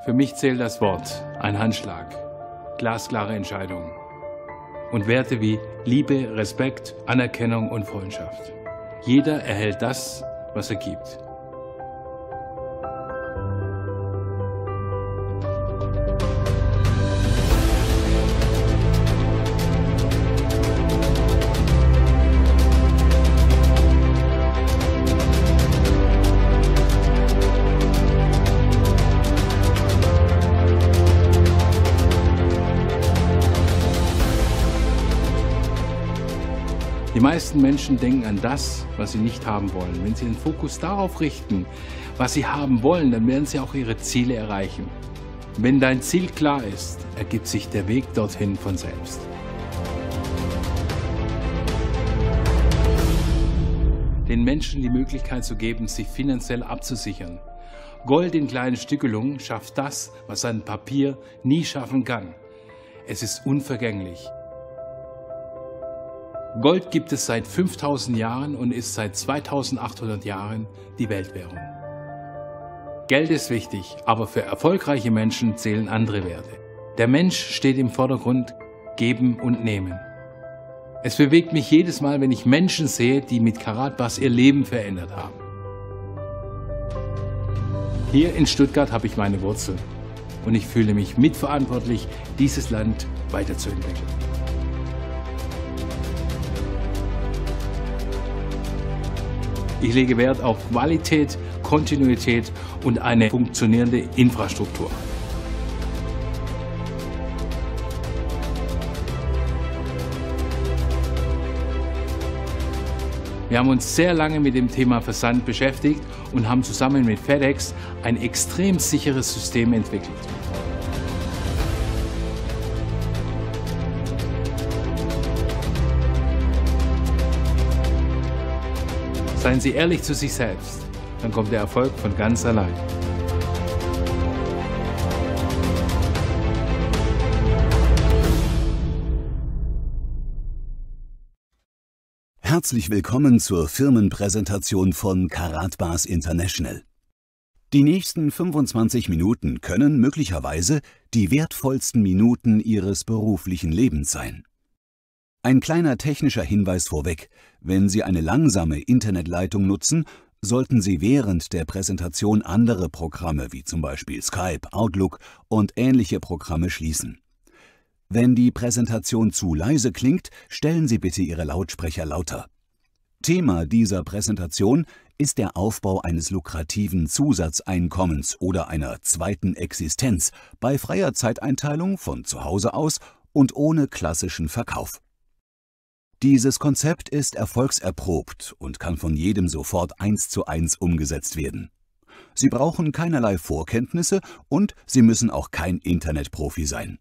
Für mich zählt das Wort, ein Handschlag, glasklare Entscheidungen und Werte wie Liebe, Respekt, Anerkennung und Freundschaft. Jeder erhält das, was er gibt. meisten Menschen denken an das, was sie nicht haben wollen. Wenn sie den Fokus darauf richten, was sie haben wollen, dann werden sie auch ihre Ziele erreichen. Wenn dein Ziel klar ist, ergibt sich der Weg dorthin von selbst. Den Menschen die Möglichkeit zu geben, sich finanziell abzusichern. Gold in kleinen Stückelungen schafft das, was ein Papier nie schaffen kann. Es ist unvergänglich. Gold gibt es seit 5000 Jahren und ist seit 2800 Jahren die Weltwährung. Geld ist wichtig, aber für erfolgreiche Menschen zählen andere Werte. Der Mensch steht im Vordergrund, geben und nehmen. Es bewegt mich jedes Mal, wenn ich Menschen sehe, die mit Karatbass ihr Leben verändert haben. Hier in Stuttgart habe ich meine Wurzeln und ich fühle mich mitverantwortlich, dieses Land weiterzuentwickeln. Ich lege Wert auf Qualität, Kontinuität und eine funktionierende Infrastruktur. Wir haben uns sehr lange mit dem Thema Versand beschäftigt und haben zusammen mit FedEx ein extrem sicheres System entwickelt. Seien Sie ehrlich zu sich selbst, dann kommt der Erfolg von ganz allein. Herzlich willkommen zur Firmenpräsentation von Karatbars International. Die nächsten 25 Minuten können möglicherweise die wertvollsten Minuten Ihres beruflichen Lebens sein. Ein kleiner technischer Hinweis vorweg. Wenn Sie eine langsame Internetleitung nutzen, sollten Sie während der Präsentation andere Programme wie zum Beispiel Skype, Outlook und ähnliche Programme schließen. Wenn die Präsentation zu leise klingt, stellen Sie bitte Ihre Lautsprecher lauter. Thema dieser Präsentation ist der Aufbau eines lukrativen Zusatzeinkommens oder einer zweiten Existenz bei freier Zeiteinteilung von zu Hause aus und ohne klassischen Verkauf. Dieses Konzept ist erfolgserprobt und kann von jedem sofort eins zu eins umgesetzt werden. Sie brauchen keinerlei Vorkenntnisse und Sie müssen auch kein Internetprofi sein.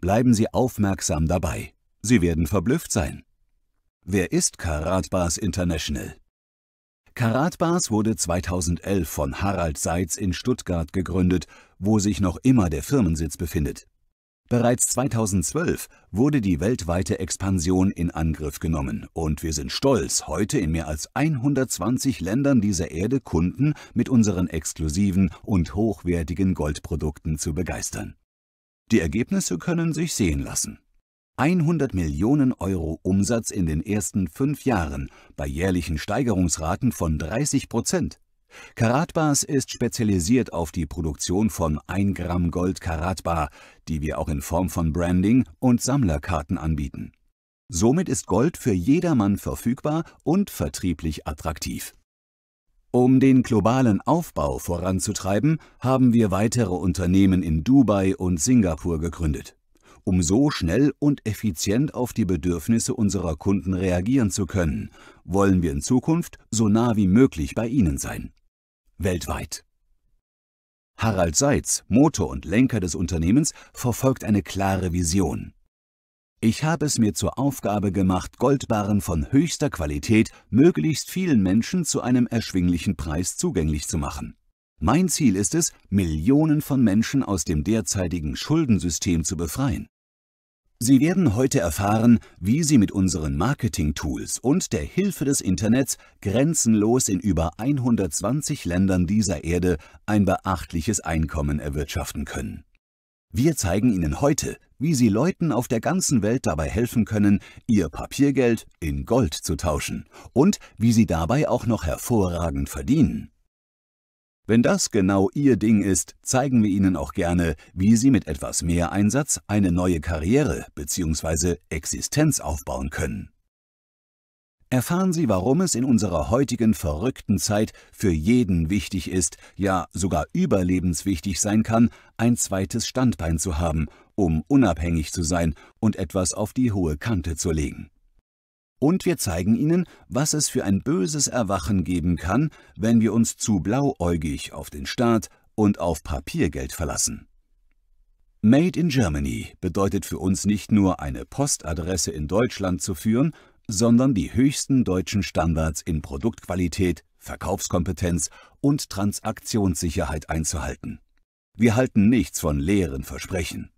Bleiben Sie aufmerksam dabei. Sie werden verblüfft sein. Wer ist Karatbars International? Karatbars wurde 2011 von Harald Seitz in Stuttgart gegründet, wo sich noch immer der Firmensitz befindet. Bereits 2012 wurde die weltweite Expansion in Angriff genommen und wir sind stolz, heute in mehr als 120 Ländern dieser Erde Kunden mit unseren exklusiven und hochwertigen Goldprodukten zu begeistern. Die Ergebnisse können sich sehen lassen. 100 Millionen Euro Umsatz in den ersten fünf Jahren bei jährlichen Steigerungsraten von 30 Prozent Karatbars ist spezialisiert auf die Produktion von 1 Gramm Gold Karatbar, die wir auch in Form von Branding und Sammlerkarten anbieten. Somit ist Gold für jedermann verfügbar und vertrieblich attraktiv. Um den globalen Aufbau voranzutreiben, haben wir weitere Unternehmen in Dubai und Singapur gegründet. Um so schnell und effizient auf die Bedürfnisse unserer Kunden reagieren zu können, wollen wir in Zukunft so nah wie möglich bei Ihnen sein weltweit. Harald Seitz, Motor und Lenker des Unternehmens, verfolgt eine klare Vision. Ich habe es mir zur Aufgabe gemacht, Goldbarren von höchster Qualität möglichst vielen Menschen zu einem erschwinglichen Preis zugänglich zu machen. Mein Ziel ist es, Millionen von Menschen aus dem derzeitigen Schuldensystem zu befreien. Sie werden heute erfahren, wie Sie mit unseren Marketing-Tools und der Hilfe des Internets grenzenlos in über 120 Ländern dieser Erde ein beachtliches Einkommen erwirtschaften können. Wir zeigen Ihnen heute, wie Sie Leuten auf der ganzen Welt dabei helfen können, ihr Papiergeld in Gold zu tauschen und wie Sie dabei auch noch hervorragend verdienen. Wenn das genau Ihr Ding ist, zeigen wir Ihnen auch gerne, wie Sie mit etwas mehr Einsatz eine neue Karriere bzw. Existenz aufbauen können. Erfahren Sie, warum es in unserer heutigen verrückten Zeit für jeden wichtig ist, ja sogar überlebenswichtig sein kann, ein zweites Standbein zu haben, um unabhängig zu sein und etwas auf die hohe Kante zu legen und wir zeigen Ihnen, was es für ein böses Erwachen geben kann, wenn wir uns zu blauäugig auf den Staat und auf Papiergeld verlassen. Made in Germany bedeutet für uns nicht nur eine Postadresse in Deutschland zu führen, sondern die höchsten deutschen Standards in Produktqualität, Verkaufskompetenz und Transaktionssicherheit einzuhalten. Wir halten nichts von leeren Versprechen.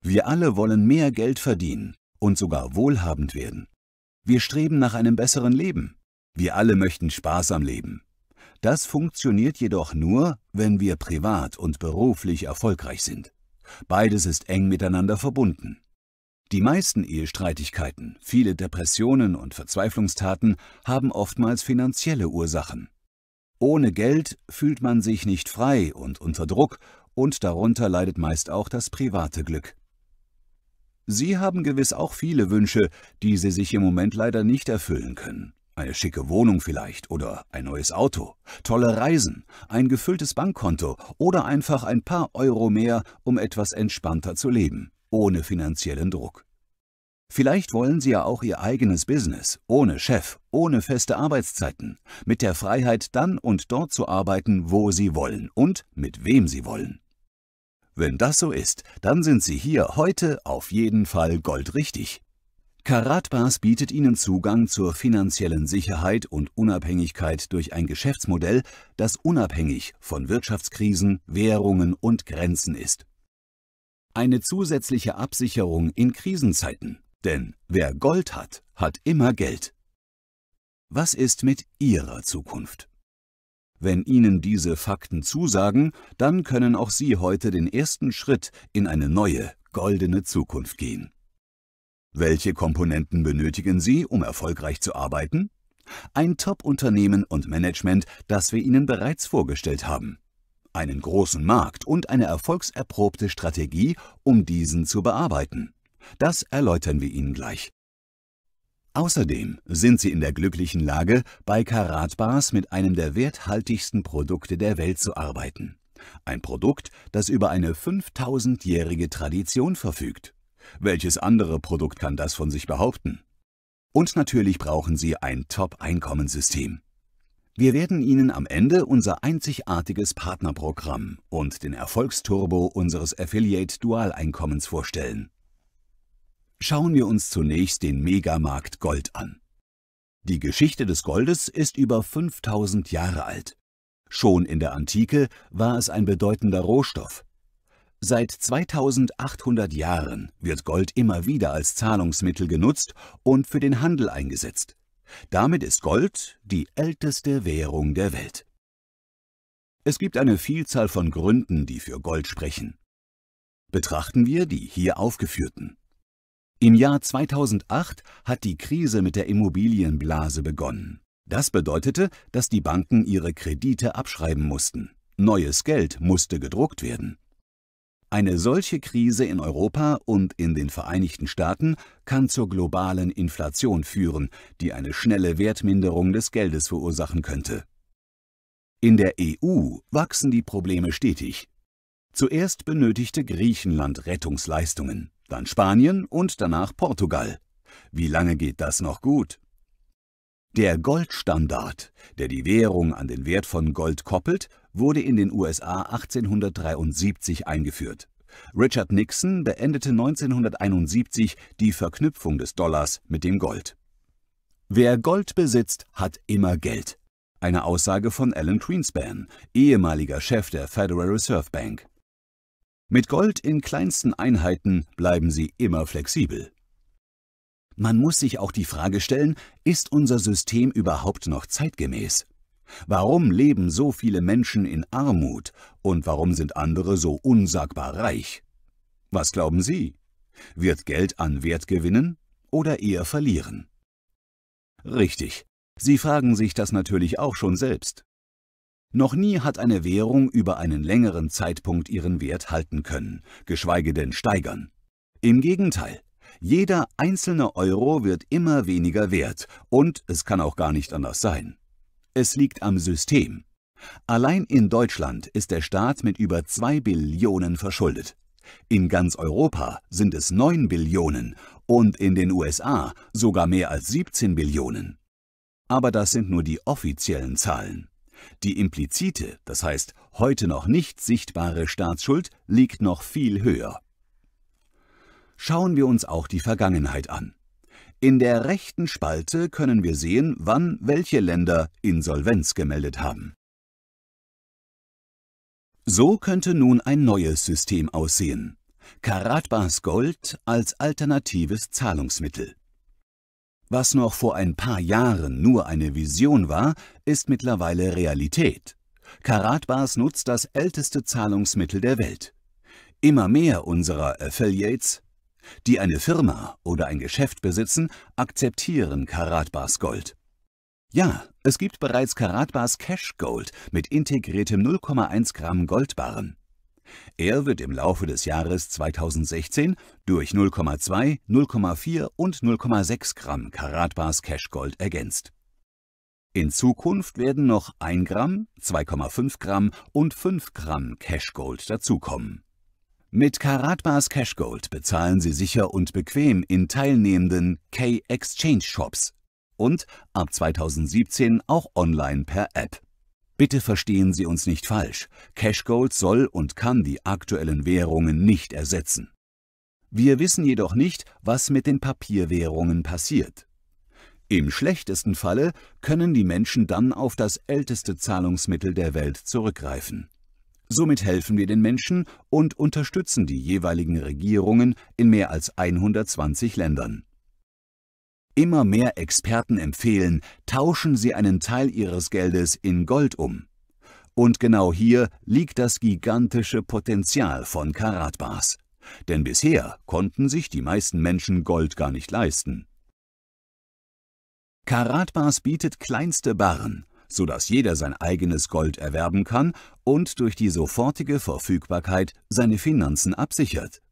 Wir alle wollen mehr Geld verdienen und sogar wohlhabend werden. Wir streben nach einem besseren Leben. Wir alle möchten sparsam leben. Das funktioniert jedoch nur, wenn wir privat und beruflich erfolgreich sind. Beides ist eng miteinander verbunden. Die meisten Ehestreitigkeiten, viele Depressionen und Verzweiflungstaten haben oftmals finanzielle Ursachen. Ohne Geld fühlt man sich nicht frei und unter Druck und darunter leidet meist auch das private Glück. Sie haben gewiss auch viele Wünsche, die Sie sich im Moment leider nicht erfüllen können. Eine schicke Wohnung vielleicht oder ein neues Auto, tolle Reisen, ein gefülltes Bankkonto oder einfach ein paar Euro mehr, um etwas entspannter zu leben, ohne finanziellen Druck. Vielleicht wollen Sie ja auch Ihr eigenes Business, ohne Chef, ohne feste Arbeitszeiten, mit der Freiheit dann und dort zu arbeiten, wo Sie wollen und mit wem Sie wollen. Wenn das so ist, dann sind Sie hier heute auf jeden Fall goldrichtig. Karatbars bietet Ihnen Zugang zur finanziellen Sicherheit und Unabhängigkeit durch ein Geschäftsmodell, das unabhängig von Wirtschaftskrisen, Währungen und Grenzen ist. Eine zusätzliche Absicherung in Krisenzeiten, denn wer Gold hat, hat immer Geld. Was ist mit Ihrer Zukunft? Wenn Ihnen diese Fakten zusagen, dann können auch Sie heute den ersten Schritt in eine neue, goldene Zukunft gehen. Welche Komponenten benötigen Sie, um erfolgreich zu arbeiten? Ein Top-Unternehmen und Management, das wir Ihnen bereits vorgestellt haben. Einen großen Markt und eine erfolgserprobte Strategie, um diesen zu bearbeiten. Das erläutern wir Ihnen gleich. Außerdem sind sie in der glücklichen Lage, bei Karatbars mit einem der werthaltigsten Produkte der Welt zu arbeiten. Ein Produkt, das über eine 5000-jährige Tradition verfügt. Welches andere Produkt kann das von sich behaupten? Und natürlich brauchen Sie ein Top-Einkommenssystem. Wir werden Ihnen am Ende unser einzigartiges Partnerprogramm und den Erfolgsturbo unseres Affiliate-Dualeinkommens vorstellen. Schauen wir uns zunächst den Megamarkt Gold an. Die Geschichte des Goldes ist über 5000 Jahre alt. Schon in der Antike war es ein bedeutender Rohstoff. Seit 2800 Jahren wird Gold immer wieder als Zahlungsmittel genutzt und für den Handel eingesetzt. Damit ist Gold die älteste Währung der Welt. Es gibt eine Vielzahl von Gründen, die für Gold sprechen. Betrachten wir die hier aufgeführten. Im Jahr 2008 hat die Krise mit der Immobilienblase begonnen. Das bedeutete, dass die Banken ihre Kredite abschreiben mussten. Neues Geld musste gedruckt werden. Eine solche Krise in Europa und in den Vereinigten Staaten kann zur globalen Inflation führen, die eine schnelle Wertminderung des Geldes verursachen könnte. In der EU wachsen die Probleme stetig. Zuerst benötigte Griechenland Rettungsleistungen dann Spanien und danach Portugal. Wie lange geht das noch gut? Der Goldstandard, der die Währung an den Wert von Gold koppelt, wurde in den USA 1873 eingeführt. Richard Nixon beendete 1971 die Verknüpfung des Dollars mit dem Gold. Wer Gold besitzt, hat immer Geld. Eine Aussage von Alan Greenspan, ehemaliger Chef der Federal Reserve Bank. Mit Gold in kleinsten Einheiten bleiben Sie immer flexibel. Man muss sich auch die Frage stellen, ist unser System überhaupt noch zeitgemäß? Warum leben so viele Menschen in Armut und warum sind andere so unsagbar reich? Was glauben Sie? Wird Geld an Wert gewinnen oder eher verlieren? Richtig, Sie fragen sich das natürlich auch schon selbst. Noch nie hat eine Währung über einen längeren Zeitpunkt ihren Wert halten können, geschweige denn steigern. Im Gegenteil, jeder einzelne Euro wird immer weniger wert und es kann auch gar nicht anders sein. Es liegt am System. Allein in Deutschland ist der Staat mit über 2 Billionen verschuldet. In ganz Europa sind es 9 Billionen und in den USA sogar mehr als 17 Billionen. Aber das sind nur die offiziellen Zahlen. Die implizite, das heißt heute noch nicht sichtbare Staatsschuld liegt noch viel höher. Schauen wir uns auch die Vergangenheit an. In der rechten Spalte können wir sehen, wann welche Länder Insolvenz gemeldet haben. So könnte nun ein neues System aussehen. Karatbars Gold als alternatives Zahlungsmittel. Was noch vor ein paar Jahren nur eine Vision war, ist mittlerweile Realität. Karatbars nutzt das älteste Zahlungsmittel der Welt. Immer mehr unserer Affiliates, die eine Firma oder ein Geschäft besitzen, akzeptieren Karatbars Gold. Ja, es gibt bereits Karatbars Cash Gold mit integriertem 0,1 Gramm Goldbarren. Er wird im Laufe des Jahres 2016 durch 0,2, 0,4 und 0,6 Gramm Karatbars Cashgold ergänzt. In Zukunft werden noch 1 Gramm, 2,5 Gramm und 5 Gramm Cashgold dazukommen. Mit Karatbars Cashgold bezahlen Sie sicher und bequem in teilnehmenden K-Exchange-Shops und ab 2017 auch online per App. Bitte verstehen Sie uns nicht falsch, Cashgold soll und kann die aktuellen Währungen nicht ersetzen. Wir wissen jedoch nicht, was mit den Papierwährungen passiert. Im schlechtesten Falle können die Menschen dann auf das älteste Zahlungsmittel der Welt zurückgreifen. Somit helfen wir den Menschen und unterstützen die jeweiligen Regierungen in mehr als 120 Ländern. Immer mehr Experten empfehlen, tauschen Sie einen Teil Ihres Geldes in Gold um. Und genau hier liegt das gigantische Potenzial von Karatbars. Denn bisher konnten sich die meisten Menschen Gold gar nicht leisten. Karatbars bietet kleinste Barren, sodass jeder sein eigenes Gold erwerben kann und durch die sofortige Verfügbarkeit seine Finanzen absichert.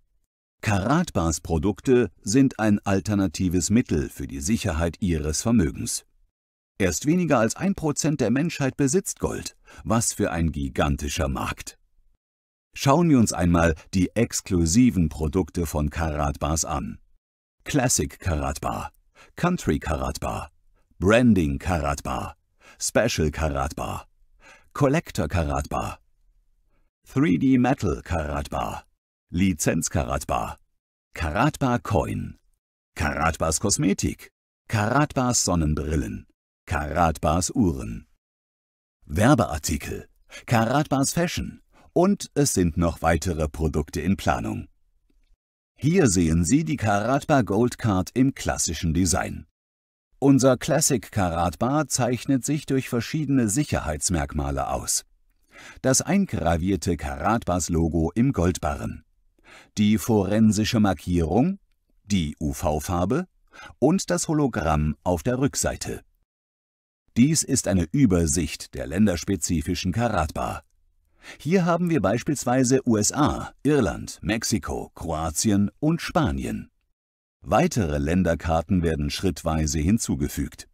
Karatbars Produkte sind ein alternatives Mittel für die Sicherheit ihres Vermögens. Erst weniger als 1% der Menschheit besitzt Gold. Was für ein gigantischer Markt! Schauen wir uns einmal die exklusiven Produkte von Karatbars an. Classic Karatbar, Country Karatbar, Branding Karatbar, Special Karatbar, Collector Karatbar, 3D Metal Karatbar, Lizenz Karatbar. Karatbar Coin. Karatbars Kosmetik. Karatbars Sonnenbrillen. Karatbars Uhren. Werbeartikel. Karatbars Fashion. Und es sind noch weitere Produkte in Planung. Hier sehen Sie die Karatbar Gold Card im klassischen Design. Unser Classic Karatbar zeichnet sich durch verschiedene Sicherheitsmerkmale aus. Das eingravierte Karatbars Logo im Goldbarren die forensische Markierung, die UV-Farbe und das Hologramm auf der Rückseite. Dies ist eine Übersicht der länderspezifischen Karatbar. Hier haben wir beispielsweise USA, Irland, Mexiko, Kroatien und Spanien. Weitere Länderkarten werden schrittweise hinzugefügt.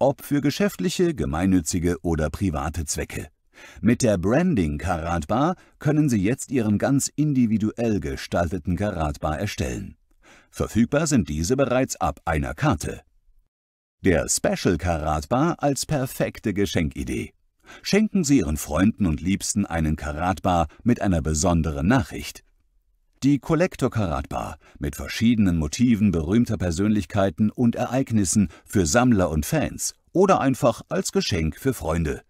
Ob für geschäftliche, gemeinnützige oder private Zwecke. Mit der Branding Karatbar können Sie jetzt Ihren ganz individuell gestalteten Karatbar erstellen. Verfügbar sind diese bereits ab einer Karte. Der Special Karatbar als perfekte Geschenkidee. Schenken Sie Ihren Freunden und Liebsten einen Karatbar mit einer besonderen Nachricht. Die Collector Karatbar mit verschiedenen Motiven berühmter Persönlichkeiten und Ereignissen für Sammler und Fans oder einfach als Geschenk für Freunde.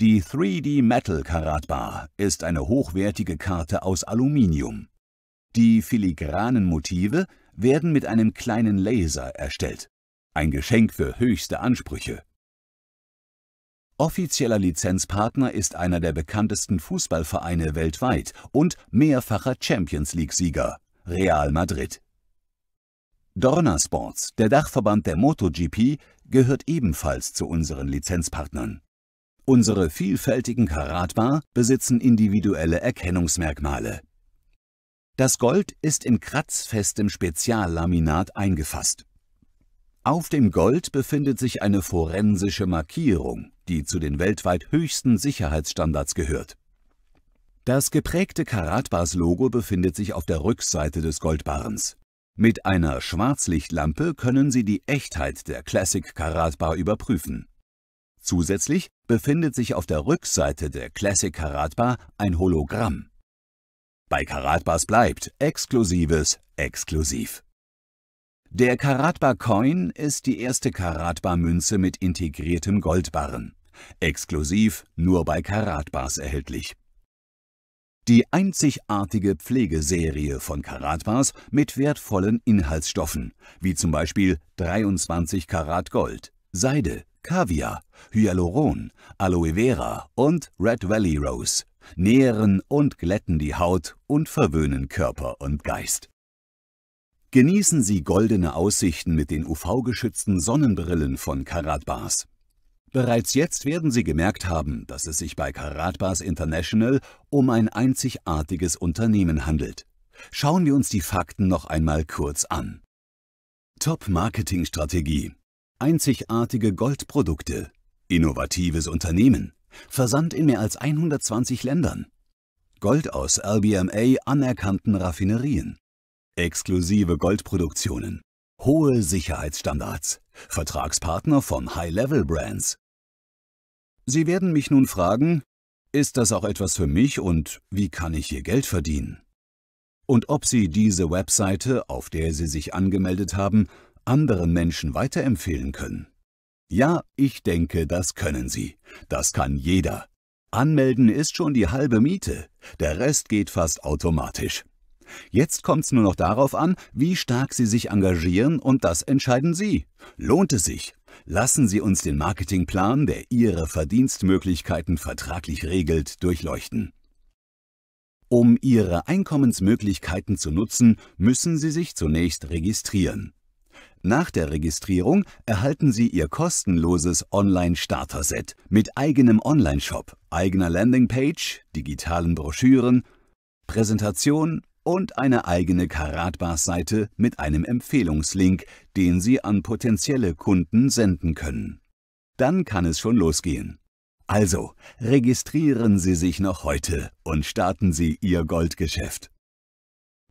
Die 3D Metal Karat Bar ist eine hochwertige Karte aus Aluminium. Die filigranen Motive werden mit einem kleinen Laser erstellt. Ein Geschenk für höchste Ansprüche. Offizieller Lizenzpartner ist einer der bekanntesten Fußballvereine weltweit und mehrfacher Champions League-Sieger, Real Madrid. Dorna Sports, der Dachverband der MotoGP, gehört ebenfalls zu unseren Lizenzpartnern. Unsere vielfältigen Karatbar besitzen individuelle Erkennungsmerkmale. Das Gold ist in kratzfestem Speziallaminat eingefasst. Auf dem Gold befindet sich eine forensische Markierung, die zu den weltweit höchsten Sicherheitsstandards gehört. Das geprägte Karatbars-Logo befindet sich auf der Rückseite des Goldbarrens. Mit einer Schwarzlichtlampe können Sie die Echtheit der Classic Karatbar überprüfen. Zusätzlich befindet sich auf der Rückseite der Classic Karatbar ein Hologramm. Bei Karatbars bleibt Exklusives exklusiv. Der Karatbar Coin ist die erste Karatbar Münze mit integriertem Goldbarren. Exklusiv nur bei Karatbars erhältlich. Die einzigartige Pflegeserie von Karatbars mit wertvollen Inhaltsstoffen, wie zum Beispiel 23 Karat Gold, Seide, Kaviar, Hyaluron, Aloe Vera und Red Valley Rose nähren und glätten die Haut und verwöhnen Körper und Geist. Genießen Sie goldene Aussichten mit den UV-geschützten Sonnenbrillen von Karatbars. Bereits jetzt werden Sie gemerkt haben, dass es sich bei Karatbars International um ein einzigartiges Unternehmen handelt. Schauen wir uns die Fakten noch einmal kurz an. Top-Marketing-Strategie Einzigartige Goldprodukte, innovatives Unternehmen, Versand in mehr als 120 Ländern, Gold aus LBMA anerkannten Raffinerien, exklusive Goldproduktionen, hohe Sicherheitsstandards, Vertragspartner von High-Level-Brands. Sie werden mich nun fragen, ist das auch etwas für mich und wie kann ich hier Geld verdienen? Und ob Sie diese Webseite, auf der Sie sich angemeldet haben, anderen Menschen weiterempfehlen können? Ja, ich denke, das können Sie. Das kann jeder. Anmelden ist schon die halbe Miete. Der Rest geht fast automatisch. Jetzt kommt es nur noch darauf an, wie stark Sie sich engagieren und das entscheiden Sie. Lohnt es sich? Lassen Sie uns den Marketingplan, der Ihre Verdienstmöglichkeiten vertraglich regelt, durchleuchten. Um Ihre Einkommensmöglichkeiten zu nutzen, müssen Sie sich zunächst registrieren. Nach der Registrierung erhalten Sie Ihr kostenloses Online-Starter-Set mit eigenem Online-Shop, eigener Landingpage, digitalen Broschüren, Präsentation und eine eigene Karatbars-Seite mit einem Empfehlungslink, den Sie an potenzielle Kunden senden können. Dann kann es schon losgehen. Also, registrieren Sie sich noch heute und starten Sie Ihr Goldgeschäft.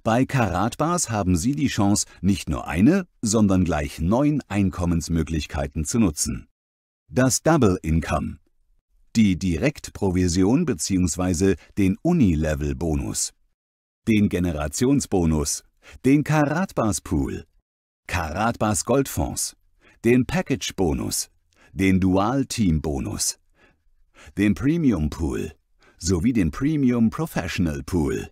Bei Karatbars haben Sie die Chance, nicht nur eine, sondern gleich neun Einkommensmöglichkeiten zu nutzen. Das Double Income. Die Direktprovision bzw. den Unilevel-Bonus. Den Generationsbonus. Den Karatbars Pool. Karatbars Goldfonds. Den Package-Bonus. Den Dual-Team-Bonus. Den Premium Pool. Sowie den Premium Professional Pool.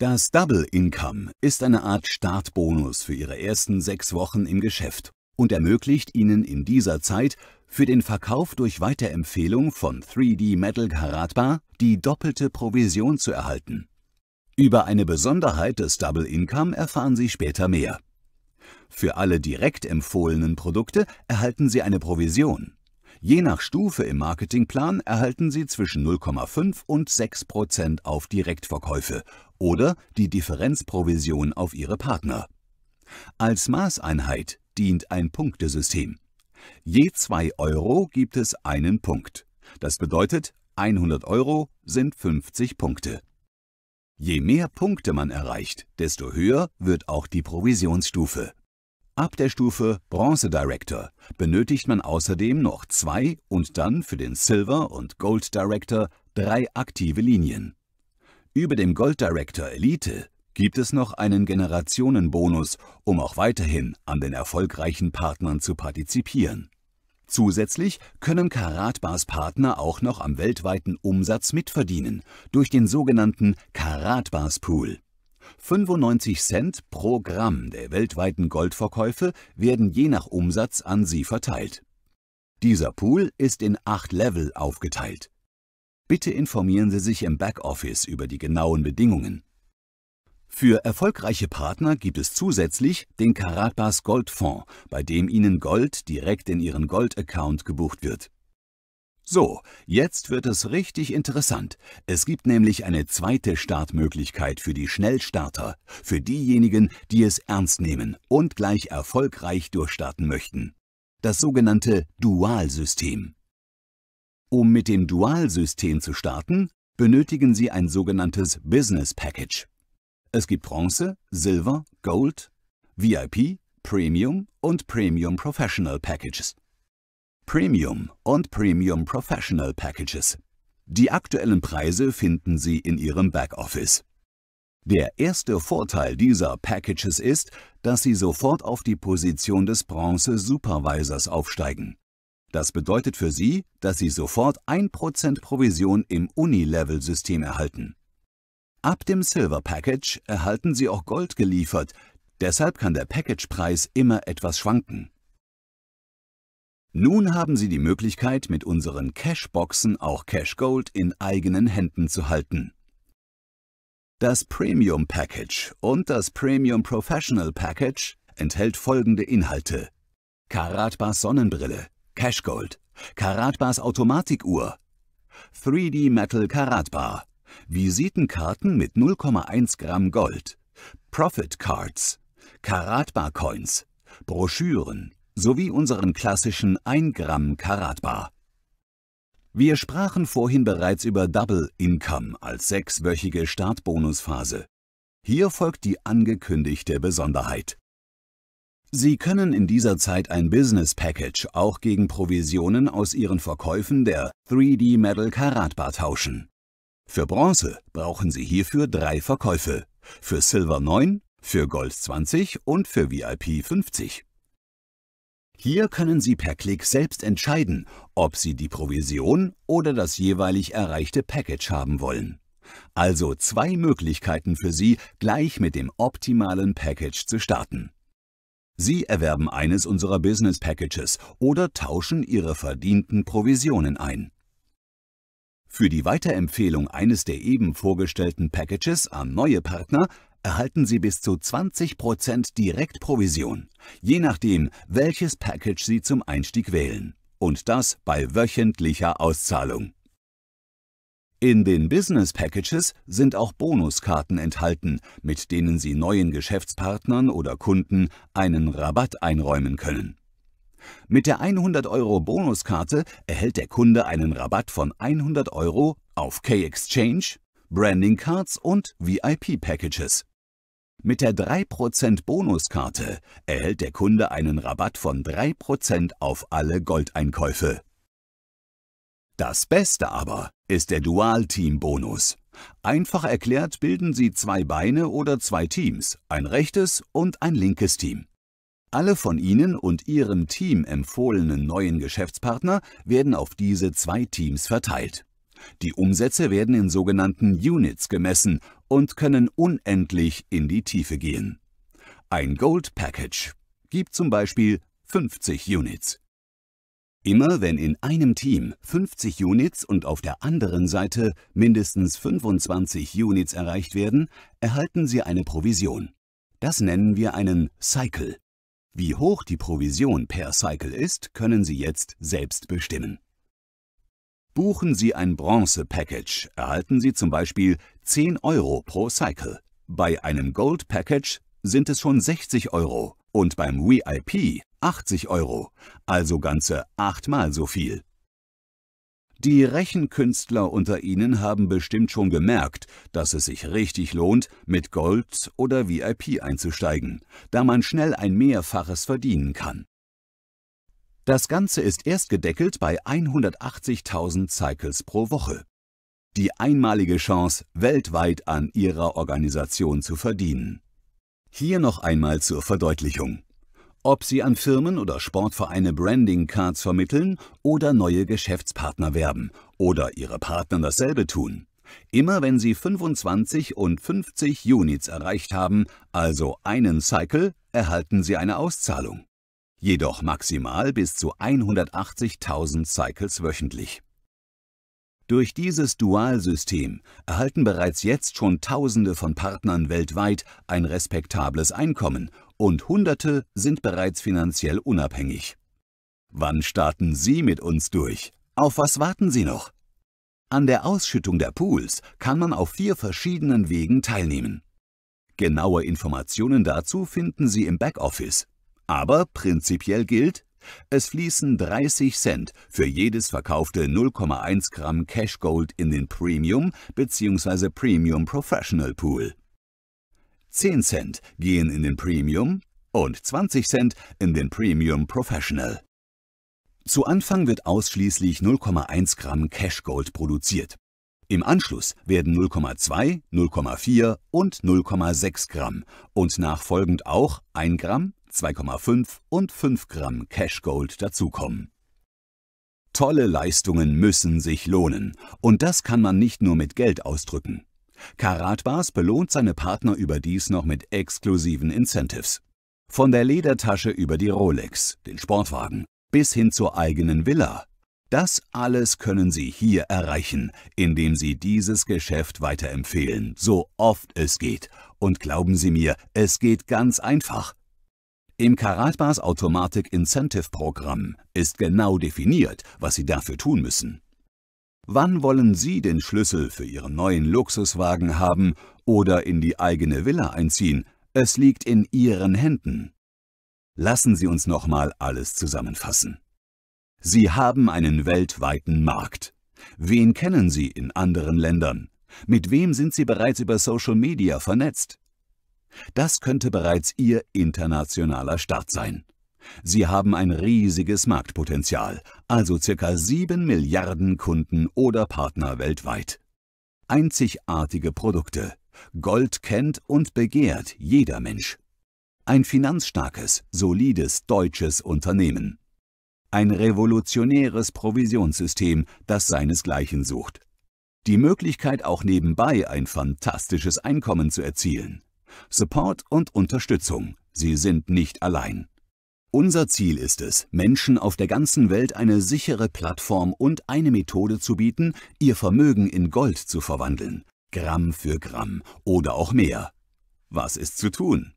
Das Double Income ist eine Art Startbonus für Ihre ersten sechs Wochen im Geschäft und ermöglicht Ihnen in dieser Zeit für den Verkauf durch Weiterempfehlung von 3D Metal Karatbar die doppelte Provision zu erhalten. Über eine Besonderheit des Double Income erfahren Sie später mehr. Für alle direkt empfohlenen Produkte erhalten Sie eine Provision. Je nach Stufe im Marketingplan erhalten Sie zwischen 0,5 und 6 Prozent auf Direktverkäufe oder die Differenzprovision auf Ihre Partner. Als Maßeinheit dient ein Punktesystem. Je 2 Euro gibt es einen Punkt. Das bedeutet, 100 Euro sind 50 Punkte. Je mehr Punkte man erreicht, desto höher wird auch die Provisionsstufe. Ab der Stufe Bronze Director benötigt man außerdem noch zwei und dann für den Silver und Gold Director drei aktive Linien. Über dem Gold Director Elite gibt es noch einen Generationenbonus, um auch weiterhin an den erfolgreichen Partnern zu partizipieren. Zusätzlich können Karatbars Partner auch noch am weltweiten Umsatz mitverdienen, durch den sogenannten Karatbars Pool. 95 Cent pro Gramm der weltweiten Goldverkäufe werden je nach Umsatz an Sie verteilt. Dieser Pool ist in acht Level aufgeteilt. Bitte informieren Sie sich im Backoffice über die genauen Bedingungen. Für erfolgreiche Partner gibt es zusätzlich den Karatbas Goldfonds, bei dem Ihnen Gold direkt in Ihren Gold-Account gebucht wird. So, jetzt wird es richtig interessant. Es gibt nämlich eine zweite Startmöglichkeit für die Schnellstarter, für diejenigen, die es ernst nehmen und gleich erfolgreich durchstarten möchten. Das sogenannte Dualsystem. Um mit dem Dualsystem zu starten, benötigen Sie ein sogenanntes Business Package. Es gibt Bronze, Silver, Gold, VIP, Premium und Premium Professional Packages. Premium und Premium Professional Packages. Die aktuellen Preise finden Sie in Ihrem Backoffice. Der erste Vorteil dieser Packages ist, dass Sie sofort auf die Position des Bronze-Supervisors aufsteigen. Das bedeutet für Sie, dass Sie sofort 1% Provision im Unilevel-System erhalten. Ab dem Silver Package erhalten Sie auch Gold geliefert, deshalb kann der Package-Preis immer etwas schwanken. Nun haben Sie die Möglichkeit, mit unseren Cashboxen auch Cashgold in eigenen Händen zu halten. Das Premium Package und das Premium Professional Package enthält folgende Inhalte. Karatbars Sonnenbrille, Cashgold, Gold, Karatbars Automatikuhr, 3D Metal Karatbar, Visitenkarten mit 0,1 Gramm Gold, Profit Cards, Karatbar Coins, Broschüren, sowie unseren klassischen 1 Gramm Karatbar. Wir sprachen vorhin bereits über Double Income als sechswöchige Startbonusphase. Hier folgt die angekündigte Besonderheit. Sie können in dieser Zeit ein Business Package auch gegen Provisionen aus Ihren Verkäufen der 3D Metal Karatbar tauschen. Für Bronze brauchen Sie hierfür drei Verkäufe, für Silver 9, für Gold 20 und für VIP 50. Hier können Sie per Klick selbst entscheiden, ob Sie die Provision oder das jeweilig erreichte Package haben wollen. Also zwei Möglichkeiten für Sie, gleich mit dem optimalen Package zu starten. Sie erwerben eines unserer Business Packages oder tauschen Ihre verdienten Provisionen ein. Für die Weiterempfehlung eines der eben vorgestellten Packages an neue Partner erhalten Sie bis zu 20% Direktprovision, je nachdem, welches Package Sie zum Einstieg wählen. Und das bei wöchentlicher Auszahlung. In den Business Packages sind auch Bonuskarten enthalten, mit denen Sie neuen Geschäftspartnern oder Kunden einen Rabatt einräumen können. Mit der 100 Euro Bonuskarte erhält der Kunde einen Rabatt von 100 Euro auf K-Exchange, Branding Cards und VIP Packages. Mit der 3% Bonuskarte erhält der Kunde einen Rabatt von 3% auf alle Goldeinkäufe. Das Beste aber ist der Dual-Team-Bonus. Einfach erklärt bilden sie zwei Beine oder zwei Teams, ein rechtes und ein linkes Team. Alle von Ihnen und Ihrem Team empfohlenen neuen Geschäftspartner werden auf diese zwei Teams verteilt. Die Umsätze werden in sogenannten Units gemessen und können unendlich in die Tiefe gehen. Ein Gold Package gibt zum Beispiel 50 Units. Immer wenn in einem Team 50 Units und auf der anderen Seite mindestens 25 Units erreicht werden, erhalten sie eine Provision. Das nennen wir einen Cycle. Wie hoch die Provision per Cycle ist, können Sie jetzt selbst bestimmen. Buchen Sie ein Bronze-Package, erhalten Sie zum Beispiel 10 Euro pro Cycle. Bei einem Gold Package sind es schon 60 Euro und beim VIP 80 Euro, also ganze achtmal so viel. Die Rechenkünstler unter Ihnen haben bestimmt schon gemerkt, dass es sich richtig lohnt, mit Gold oder VIP einzusteigen, da man schnell ein Mehrfaches verdienen kann. Das Ganze ist erst gedeckelt bei 180.000 Cycles pro Woche die einmalige Chance, weltweit an ihrer Organisation zu verdienen. Hier noch einmal zur Verdeutlichung. Ob Sie an Firmen oder Sportvereine Branding Cards vermitteln oder neue Geschäftspartner werben oder Ihre Partner dasselbe tun. Immer wenn Sie 25 und 50 Units erreicht haben, also einen Cycle, erhalten Sie eine Auszahlung. Jedoch maximal bis zu 180.000 Cycles wöchentlich. Durch dieses Dualsystem erhalten bereits jetzt schon Tausende von Partnern weltweit ein respektables Einkommen und Hunderte sind bereits finanziell unabhängig. Wann starten Sie mit uns durch? Auf was warten Sie noch? An der Ausschüttung der Pools kann man auf vier verschiedenen Wegen teilnehmen. Genaue Informationen dazu finden Sie im Backoffice. Aber prinzipiell gilt, es fließen 30 Cent für jedes verkaufte 0,1 Gramm Cash Gold in den Premium bzw. Premium Professional Pool. 10 Cent gehen in den Premium und 20 Cent in den Premium Professional. Zu Anfang wird ausschließlich 0,1 Gramm Cash Gold produziert. Im Anschluss werden 0,2, 0,4 und 0,6 Gramm und nachfolgend auch 1 Gramm, 2,5 und 5 Gramm Cash Gold dazukommen. Tolle Leistungen müssen sich lohnen und das kann man nicht nur mit Geld ausdrücken. Karatbars belohnt seine Partner überdies noch mit exklusiven Incentives. Von der Ledertasche über die Rolex, den Sportwagen, bis hin zur eigenen Villa. Das alles können Sie hier erreichen, indem Sie dieses Geschäft weiterempfehlen, so oft es geht. Und glauben Sie mir, es geht ganz einfach. Im Karatbars Automatic Incentive Programm ist genau definiert, was Sie dafür tun müssen. Wann wollen Sie den Schlüssel für Ihren neuen Luxuswagen haben oder in die eigene Villa einziehen? Es liegt in Ihren Händen. Lassen Sie uns nochmal alles zusammenfassen. Sie haben einen weltweiten Markt. Wen kennen Sie in anderen Ländern? Mit wem sind Sie bereits über Social Media vernetzt? Das könnte bereits ihr internationaler Start sein. Sie haben ein riesiges Marktpotenzial, also ca. 7 Milliarden Kunden oder Partner weltweit. Einzigartige Produkte. Gold kennt und begehrt jeder Mensch. Ein finanzstarkes, solides deutsches Unternehmen. Ein revolutionäres Provisionssystem, das seinesgleichen sucht. Die Möglichkeit, auch nebenbei ein fantastisches Einkommen zu erzielen. Support und Unterstützung. Sie sind nicht allein. Unser Ziel ist es, Menschen auf der ganzen Welt eine sichere Plattform und eine Methode zu bieten, ihr Vermögen in Gold zu verwandeln. Gramm für Gramm oder auch mehr. Was ist zu tun?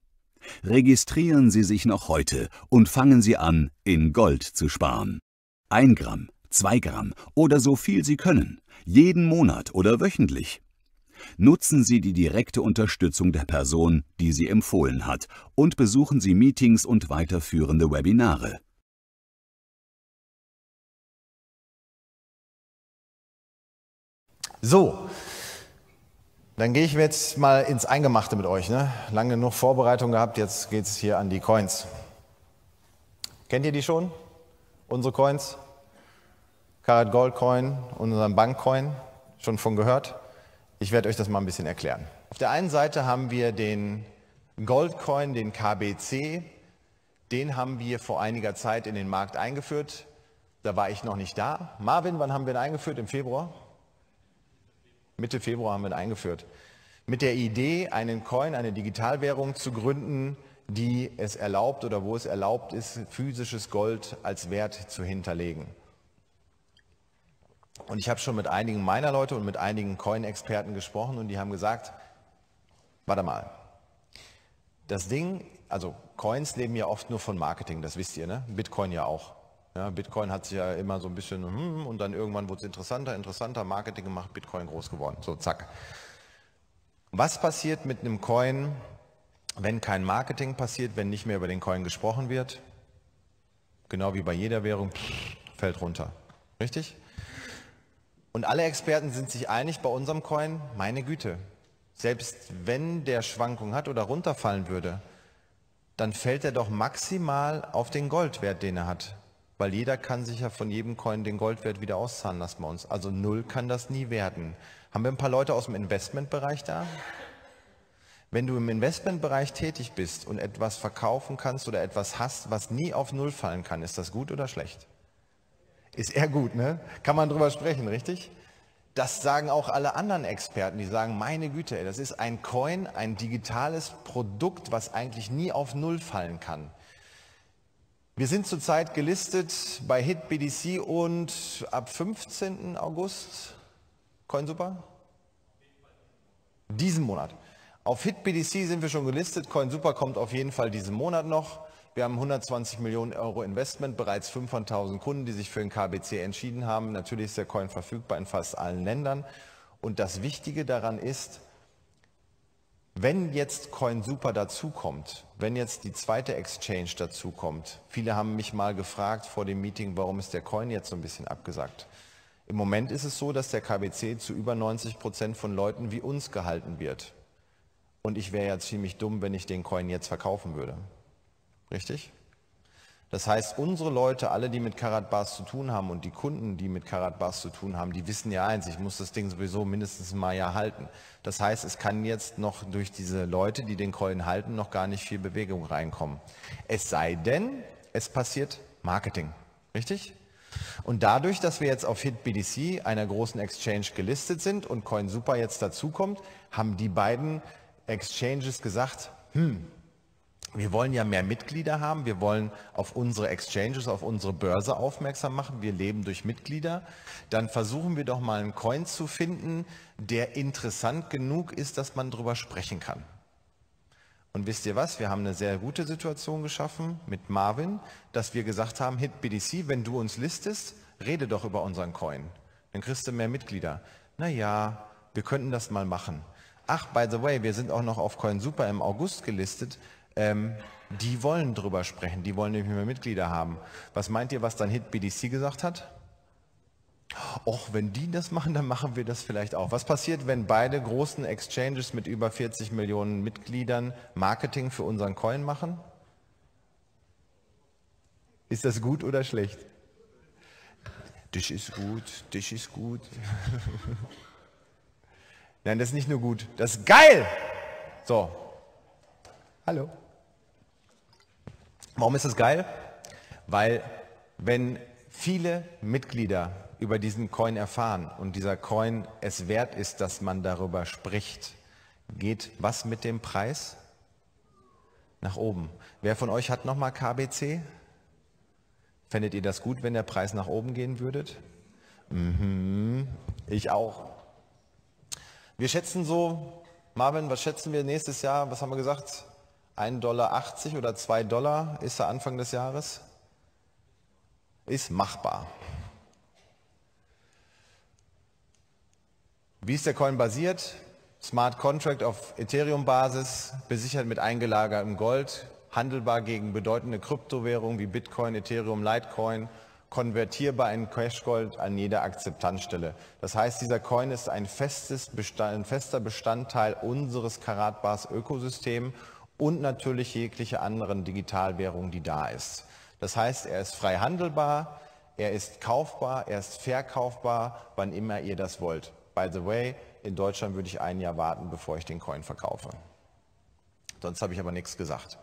Registrieren Sie sich noch heute und fangen Sie an, in Gold zu sparen. Ein Gramm, zwei Gramm oder so viel Sie können, jeden Monat oder wöchentlich. Nutzen Sie die direkte Unterstützung der Person, die sie empfohlen hat, und besuchen Sie Meetings und weiterführende Webinare. So, dann gehe ich jetzt mal ins Eingemachte mit euch. Ne? Lange genug Vorbereitung gehabt, jetzt geht es hier an die Coins. Kennt ihr die schon? Unsere Coins? Karat Gold Coin, unseren Bank Coin, schon von gehört? Ich werde euch das mal ein bisschen erklären. Auf der einen Seite haben wir den Goldcoin, den KBC. Den haben wir vor einiger Zeit in den Markt eingeführt. Da war ich noch nicht da. Marvin, wann haben wir ihn eingeführt? Im Februar? Mitte Februar haben wir ihn eingeführt. Mit der Idee, einen Coin, eine Digitalwährung zu gründen, die es erlaubt oder wo es erlaubt ist, physisches Gold als Wert zu hinterlegen. Und ich habe schon mit einigen meiner Leute und mit einigen Coin-Experten gesprochen und die haben gesagt, warte mal, das Ding, also Coins leben ja oft nur von Marketing, das wisst ihr, ne? Bitcoin ja auch. Ja, Bitcoin hat sich ja immer so ein bisschen hm, hm und dann irgendwann wurde es interessanter, interessanter, Marketing gemacht, Bitcoin groß geworden. So, zack. Was passiert mit einem Coin, wenn kein Marketing passiert, wenn nicht mehr über den Coin gesprochen wird? Genau wie bei jeder Währung, pff, fällt runter. Richtig? Und alle Experten sind sich einig bei unserem Coin, meine Güte, selbst wenn der Schwankung hat oder runterfallen würde, dann fällt er doch maximal auf den Goldwert, den er hat. Weil jeder kann sich ja von jedem Coin den Goldwert wieder auszahlen lassen bei uns. Also null kann das nie werden. Haben wir ein paar Leute aus dem Investmentbereich da? Wenn du im Investmentbereich tätig bist und etwas verkaufen kannst oder etwas hast, was nie auf Null fallen kann, ist das gut oder schlecht? Ist eher gut, ne? Kann man drüber sprechen, richtig? Das sagen auch alle anderen Experten, die sagen, meine Güte, das ist ein Coin, ein digitales Produkt, was eigentlich nie auf Null fallen kann. Wir sind zurzeit gelistet bei HitBDC und ab 15. August, CoinSuper? Diesen Monat. Auf HitBDC sind wir schon gelistet, CoinSuper kommt auf jeden Fall diesen Monat noch. Wir haben 120 Millionen Euro Investment, bereits 500.000 Kunden, die sich für den KBC entschieden haben. Natürlich ist der Coin verfügbar in fast allen Ländern. Und das Wichtige daran ist, wenn jetzt CoinSuper dazukommt, wenn jetzt die zweite Exchange dazukommt, viele haben mich mal gefragt vor dem Meeting, warum ist der Coin jetzt so ein bisschen abgesagt? Im Moment ist es so, dass der KBC zu über 90 Prozent von Leuten wie uns gehalten wird. Und ich wäre ja ziemlich dumm, wenn ich den Coin jetzt verkaufen würde. Richtig? Das heißt, unsere Leute, alle, die mit Karatbars zu tun haben und die Kunden, die mit Karatbars zu tun haben, die wissen ja eins, ich muss das Ding sowieso mindestens mal ja halten. Das heißt, es kann jetzt noch durch diese Leute, die den Coin halten, noch gar nicht viel Bewegung reinkommen. Es sei denn, es passiert Marketing. Richtig? Und dadurch, dass wir jetzt auf HitBDC, einer großen Exchange, gelistet sind und CoinSuper jetzt dazukommt, haben die beiden Exchanges gesagt, hm, wir wollen ja mehr Mitglieder haben, wir wollen auf unsere Exchanges, auf unsere Börse aufmerksam machen, wir leben durch Mitglieder. Dann versuchen wir doch mal einen Coin zu finden, der interessant genug ist, dass man darüber sprechen kann. Und wisst ihr was, wir haben eine sehr gute Situation geschaffen mit Marvin, dass wir gesagt haben, Hit BDC, wenn du uns listest, rede doch über unseren Coin. Dann kriegst du mehr Mitglieder. Naja, wir könnten das mal machen. Ach, by the way, wir sind auch noch auf CoinSuper im August gelistet ähm, die wollen drüber sprechen, die wollen nämlich mehr Mitglieder haben. Was meint ihr, was dann Hit BDC gesagt hat? Och, wenn die das machen, dann machen wir das vielleicht auch. Was passiert, wenn beide großen Exchanges mit über 40 Millionen Mitgliedern Marketing für unseren Coin machen? Ist das gut oder schlecht? Das ist gut, das ist gut. Nein, das ist nicht nur gut, das ist geil! So. Hallo. Warum ist es geil? Weil wenn viele Mitglieder über diesen Coin erfahren und dieser Coin es wert ist, dass man darüber spricht, geht was mit dem Preis? Nach oben. Wer von euch hat nochmal KBC? Fändet ihr das gut, wenn der Preis nach oben gehen würde? Mhm, ich auch. Wir schätzen so, Marvin, was schätzen wir nächstes Jahr? Was haben wir gesagt? 1,80 Dollar oder 2 Dollar ist er Anfang des Jahres? Ist machbar. Wie ist der Coin basiert? Smart Contract auf Ethereum-Basis, besichert mit eingelagertem Gold, handelbar gegen bedeutende Kryptowährungen wie Bitcoin, Ethereum, Litecoin, konvertierbar in Cashgold an jeder Akzeptanzstelle. Das heißt, dieser Coin ist ein, Bestand, ein fester Bestandteil unseres Karatbars ökosystems und natürlich jegliche anderen Digitalwährung, die da ist. Das heißt, er ist frei handelbar, er ist kaufbar, er ist verkaufbar, wann immer ihr das wollt. By the way, in Deutschland würde ich ein Jahr warten, bevor ich den Coin verkaufe. Sonst habe ich aber nichts gesagt.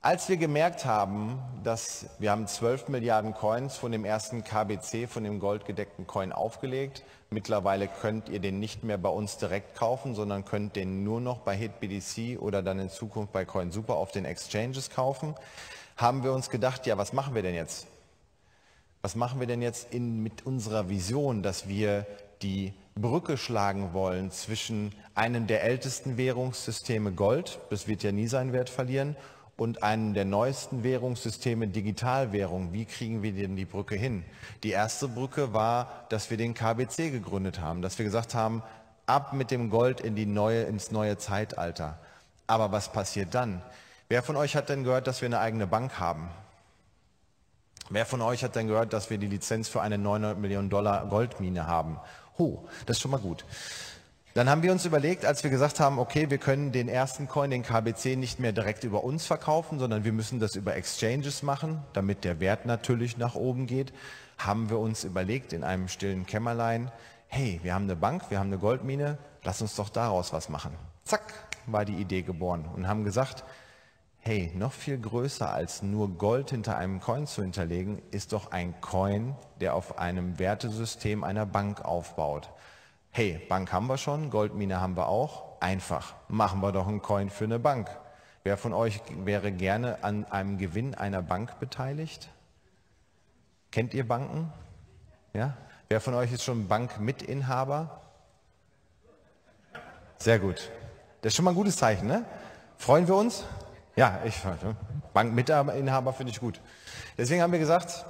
Als wir gemerkt haben, dass wir haben 12 Milliarden Coins von dem ersten KBC, von dem goldgedeckten Coin aufgelegt. Mittlerweile könnt ihr den nicht mehr bei uns direkt kaufen, sondern könnt den nur noch bei HitBDC oder dann in Zukunft bei CoinSuper auf den Exchanges kaufen. Haben wir uns gedacht, ja, was machen wir denn jetzt? Was machen wir denn jetzt in, mit unserer Vision, dass wir die Brücke schlagen wollen zwischen einem der ältesten Währungssysteme Gold, das wird ja nie seinen Wert verlieren, und einem der neuesten Währungssysteme Digitalwährung. Wie kriegen wir denn die Brücke hin? Die erste Brücke war, dass wir den KBC gegründet haben, dass wir gesagt haben, ab mit dem Gold in die neue, ins neue Zeitalter. Aber was passiert dann? Wer von euch hat denn gehört, dass wir eine eigene Bank haben? Wer von euch hat denn gehört, dass wir die Lizenz für eine 900 Millionen Dollar Goldmine haben? Ho, das ist schon mal gut. Dann haben wir uns überlegt, als wir gesagt haben, okay, wir können den ersten Coin, den KBC, nicht mehr direkt über uns verkaufen, sondern wir müssen das über Exchanges machen, damit der Wert natürlich nach oben geht, haben wir uns überlegt in einem stillen Kämmerlein, hey, wir haben eine Bank, wir haben eine Goldmine, lass uns doch daraus was machen. Zack, war die Idee geboren und haben gesagt, hey, noch viel größer als nur Gold hinter einem Coin zu hinterlegen, ist doch ein Coin, der auf einem Wertesystem einer Bank aufbaut hey, Bank haben wir schon, Goldmine haben wir auch, einfach, machen wir doch einen Coin für eine Bank. Wer von euch wäre gerne an einem Gewinn einer Bank beteiligt? Kennt ihr Banken? Ja? Wer von euch ist schon Bankmitinhaber? Sehr gut. Das ist schon mal ein gutes Zeichen, ne? Freuen wir uns? Ja, ich Bankmitinhaber finde ich gut. Deswegen haben wir gesagt,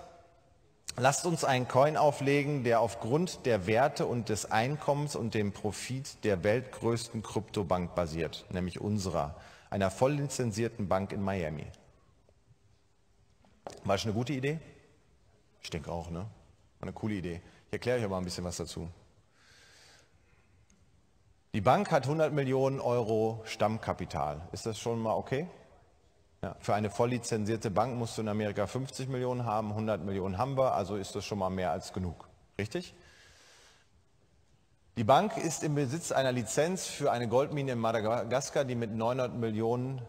Lasst uns einen Coin auflegen, der aufgrund der Werte und des Einkommens und dem Profit der weltgrößten Kryptobank basiert, nämlich unserer, einer voll lizenzierten Bank in Miami. War schon eine gute Idee? Ich denke auch, ne? War eine coole Idee. Ich erkläre euch aber ein bisschen was dazu. Die Bank hat 100 Millionen Euro Stammkapital. Ist das schon mal okay? Ja, für eine voll Bank musst du in Amerika 50 Millionen haben, 100 Millionen haben wir, also ist das schon mal mehr als genug. Richtig? Die Bank ist im Besitz einer Lizenz für eine Goldmine in Madagaskar, die mit 900 Millionen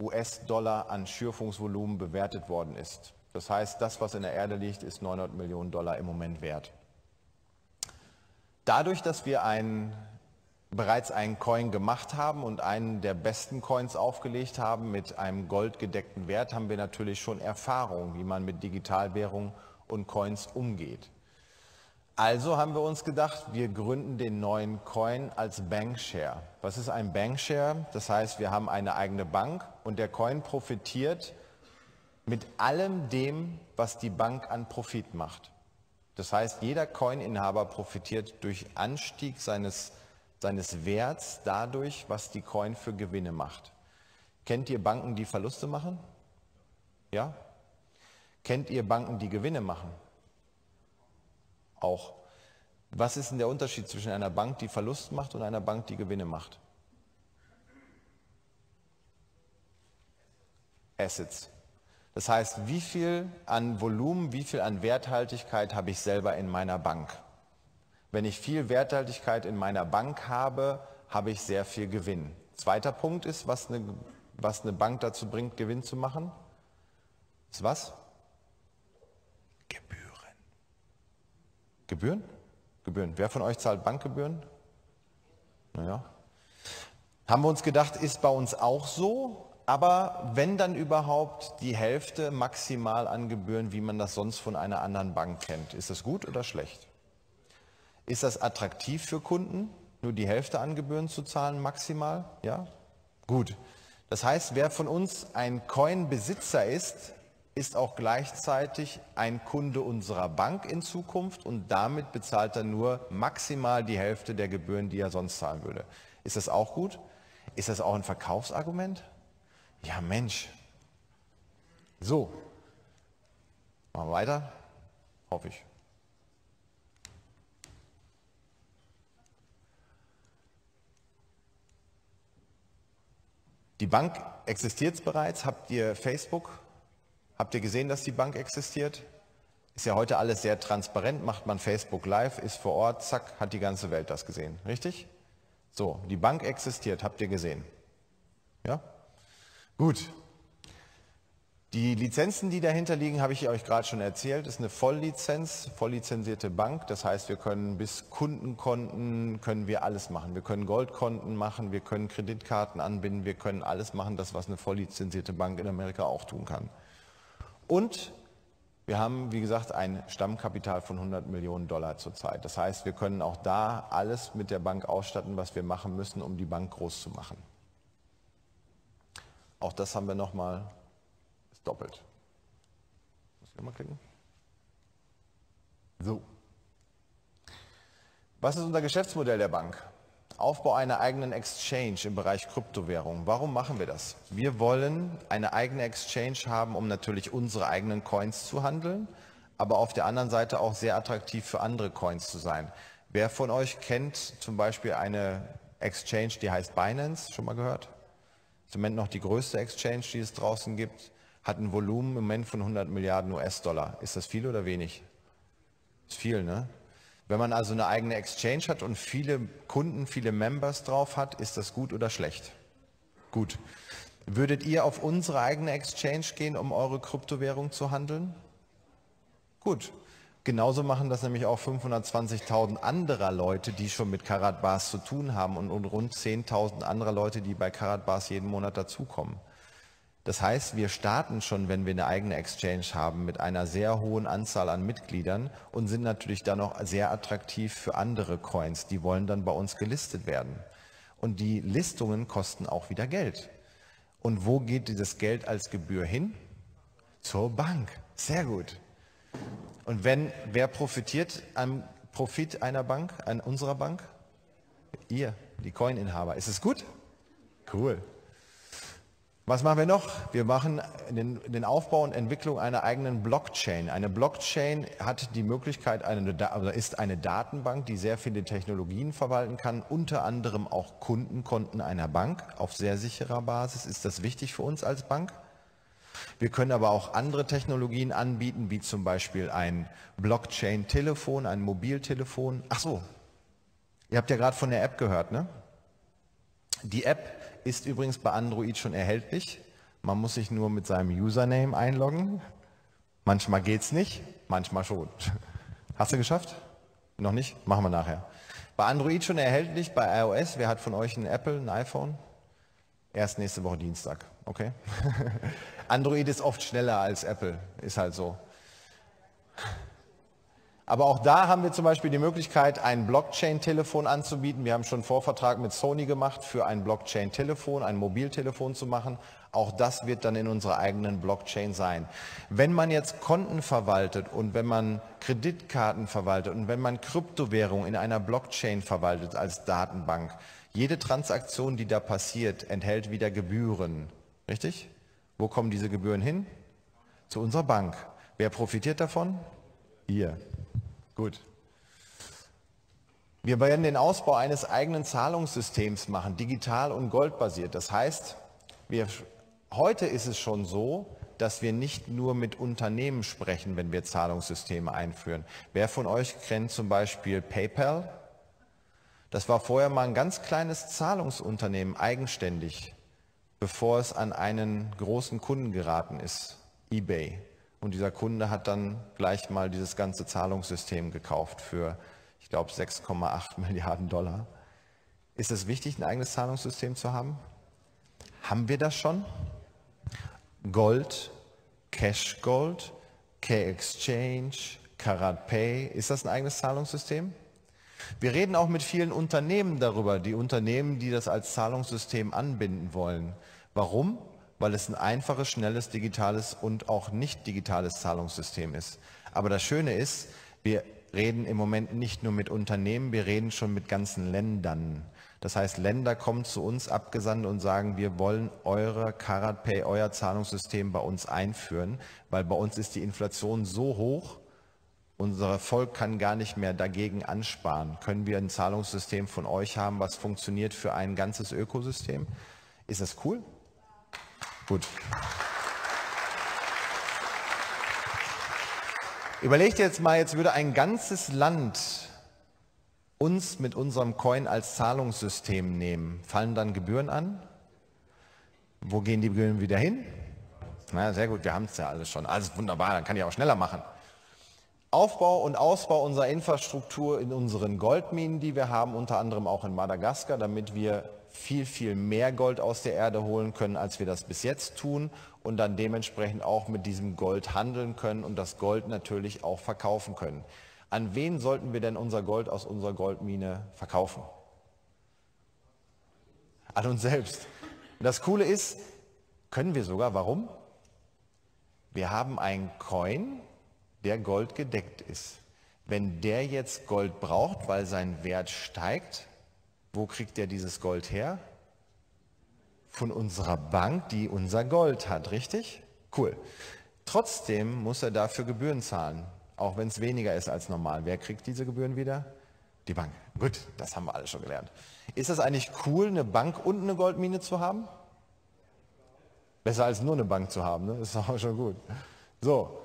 US-Dollar an Schürfungsvolumen bewertet worden ist. Das heißt, das, was in der Erde liegt, ist 900 Millionen Dollar im Moment wert. Dadurch, dass wir einen bereits einen Coin gemacht haben und einen der besten Coins aufgelegt haben mit einem goldgedeckten Wert, haben wir natürlich schon Erfahrung, wie man mit Digitalwährungen und Coins umgeht. Also haben wir uns gedacht, wir gründen den neuen Coin als Bankshare. Was ist ein Bankshare? Das heißt, wir haben eine eigene Bank und der Coin profitiert mit allem dem, was die Bank an Profit macht. Das heißt, jeder Coin-Inhaber profitiert durch Anstieg seines seines Werts dadurch, was die Coin für Gewinne macht. Kennt ihr Banken, die Verluste machen? Ja? Kennt ihr Banken, die Gewinne machen? Auch. Was ist denn der Unterschied zwischen einer Bank, die Verlust macht und einer Bank, die Gewinne macht? Assets. Das heißt, wie viel an Volumen, wie viel an Werthaltigkeit habe ich selber in meiner Bank? Wenn ich viel Werthaltigkeit in meiner Bank habe, habe ich sehr viel Gewinn. Zweiter Punkt ist, was eine, was eine Bank dazu bringt, Gewinn zu machen. Ist was? Gebühren. Gebühren? Gebühren. Wer von euch zahlt Bankgebühren? Naja. Haben wir uns gedacht, ist bei uns auch so, aber wenn dann überhaupt die Hälfte maximal an Gebühren, wie man das sonst von einer anderen Bank kennt. Ist das gut oder schlecht? Ist das attraktiv für Kunden, nur die Hälfte an Gebühren zu zahlen maximal? Ja? Gut. Das heißt, wer von uns ein Coin-Besitzer ist, ist auch gleichzeitig ein Kunde unserer Bank in Zukunft und damit bezahlt er nur maximal die Hälfte der Gebühren, die er sonst zahlen würde. Ist das auch gut? Ist das auch ein Verkaufsargument? Ja, Mensch. So. Machen wir weiter. Hoffe ich. Die Bank existiert bereits. Habt ihr Facebook? Habt ihr gesehen, dass die Bank existiert? Ist ja heute alles sehr transparent. Macht man Facebook Live, ist vor Ort, zack, hat die ganze Welt das gesehen. Richtig? So, die Bank existiert, habt ihr gesehen. Ja? Gut. Die Lizenzen, die dahinter liegen, habe ich euch gerade schon erzählt, das ist eine Volllizenz, volllizenzierte Bank. Das heißt, wir können bis Kundenkonten, können wir alles machen. Wir können Goldkonten machen, wir können Kreditkarten anbinden, wir können alles machen, das, was eine volllizenzierte Bank in Amerika auch tun kann. Und wir haben, wie gesagt, ein Stammkapital von 100 Millionen Dollar zurzeit. Das heißt, wir können auch da alles mit der Bank ausstatten, was wir machen müssen, um die Bank groß zu machen. Auch das haben wir nochmal doppelt. Muss ich nochmal klicken? So. Was ist unser Geschäftsmodell der Bank? Aufbau einer eigenen Exchange im Bereich Kryptowährung. Warum machen wir das? Wir wollen eine eigene Exchange haben, um natürlich unsere eigenen Coins zu handeln, aber auf der anderen Seite auch sehr attraktiv für andere Coins zu sein. Wer von euch kennt zum Beispiel eine Exchange, die heißt Binance, schon mal gehört? Im Moment noch die größte Exchange, die es draußen gibt hat ein Volumen im Moment von 100 Milliarden US-Dollar. Ist das viel oder wenig? Ist viel, ne? Wenn man also eine eigene Exchange hat und viele Kunden, viele Members drauf hat, ist das gut oder schlecht? Gut. Würdet ihr auf unsere eigene Exchange gehen, um eure Kryptowährung zu handeln? Gut. Genauso machen das nämlich auch 520.000 anderer Leute, die schon mit Karatbars zu tun haben und rund 10.000 anderer Leute, die bei Karatbars jeden Monat dazukommen. Das heißt, wir starten schon, wenn wir eine eigene Exchange haben, mit einer sehr hohen Anzahl an Mitgliedern und sind natürlich dann auch sehr attraktiv für andere Coins. Die wollen dann bei uns gelistet werden. Und die Listungen kosten auch wieder Geld. Und wo geht dieses Geld als Gebühr hin? Zur Bank. Sehr gut. Und wenn, wer profitiert am Profit einer Bank, an unserer Bank? Ihr, die Coininhaber. Ist es gut? Cool. Was machen wir noch? Wir machen den, den, Aufbau und Entwicklung einer eigenen Blockchain. Eine Blockchain hat die Möglichkeit, eine, also ist eine Datenbank, die sehr viele Technologien verwalten kann, unter anderem auch Kundenkonten einer Bank auf sehr sicherer Basis. Ist das wichtig für uns als Bank? Wir können aber auch andere Technologien anbieten, wie zum Beispiel ein Blockchain-Telefon, ein Mobiltelefon. Ach so, ihr habt ja gerade von der App gehört, ne? Die App ist übrigens bei Android schon erhältlich. Man muss sich nur mit seinem Username einloggen. Manchmal geht es nicht, manchmal schon. Hast du geschafft? Noch nicht? Machen wir nachher. Bei Android schon erhältlich, bei iOS. Wer hat von euch ein Apple, ein iPhone? Erst nächste Woche Dienstag. Okay. Android ist oft schneller als Apple. Ist halt so. Aber auch da haben wir zum Beispiel die Möglichkeit, ein Blockchain-Telefon anzubieten. Wir haben schon einen Vorvertrag mit Sony gemacht, für ein Blockchain-Telefon, ein Mobiltelefon zu machen. Auch das wird dann in unserer eigenen Blockchain sein. Wenn man jetzt Konten verwaltet und wenn man Kreditkarten verwaltet und wenn man Kryptowährung in einer Blockchain verwaltet als Datenbank, jede Transaktion, die da passiert, enthält wieder Gebühren. Richtig? Wo kommen diese Gebühren hin? Zu unserer Bank. Wer profitiert davon? Ihr. Gut. Wir werden den Ausbau eines eigenen Zahlungssystems machen, digital und goldbasiert. Das heißt, wir, heute ist es schon so, dass wir nicht nur mit Unternehmen sprechen, wenn wir Zahlungssysteme einführen. Wer von euch kennt zum Beispiel PayPal? Das war vorher mal ein ganz kleines Zahlungsunternehmen, eigenständig, bevor es an einen großen Kunden geraten ist, eBay. Und dieser Kunde hat dann gleich mal dieses ganze Zahlungssystem gekauft für, ich glaube, 6,8 Milliarden Dollar. Ist es wichtig, ein eigenes Zahlungssystem zu haben? Haben wir das schon? Gold, Cash Gold, K-Exchange, Karat Pay, ist das ein eigenes Zahlungssystem? Wir reden auch mit vielen Unternehmen darüber, die Unternehmen, die das als Zahlungssystem anbinden wollen. Warum? weil es ein einfaches, schnelles, digitales und auch nicht digitales Zahlungssystem ist. Aber das Schöne ist, wir reden im Moment nicht nur mit Unternehmen, wir reden schon mit ganzen Ländern. Das heißt, Länder kommen zu uns abgesandt und sagen, wir wollen eure CaratPay, euer Zahlungssystem bei uns einführen, weil bei uns ist die Inflation so hoch, unser Volk kann gar nicht mehr dagegen ansparen. Können wir ein Zahlungssystem von euch haben, was funktioniert für ein ganzes Ökosystem? Ist das cool? Gut. Überlegt jetzt mal, jetzt würde ein ganzes Land uns mit unserem Coin als Zahlungssystem nehmen. Fallen dann Gebühren an? Wo gehen die Gebühren wieder hin? Na, sehr gut, wir haben es ja alles schon. Alles wunderbar, dann kann ich auch schneller machen. Aufbau und Ausbau unserer Infrastruktur in unseren Goldminen, die wir haben, unter anderem auch in Madagaskar, damit wir viel, viel mehr Gold aus der Erde holen können, als wir das bis jetzt tun und dann dementsprechend auch mit diesem Gold handeln können und das Gold natürlich auch verkaufen können. An wen sollten wir denn unser Gold aus unserer Goldmine verkaufen? An uns selbst. Das Coole ist, können wir sogar. Warum? Wir haben einen Coin, der Gold gedeckt ist. Wenn der jetzt Gold braucht, weil sein Wert steigt, wo kriegt er dieses Gold her? Von unserer Bank, die unser Gold hat, richtig? Cool. Trotzdem muss er dafür Gebühren zahlen, auch wenn es weniger ist als normal. Wer kriegt diese Gebühren wieder? Die Bank. Gut, das haben wir alle schon gelernt. Ist das eigentlich cool, eine Bank und eine Goldmine zu haben? Besser als nur eine Bank zu haben, ne? ist auch schon gut. So,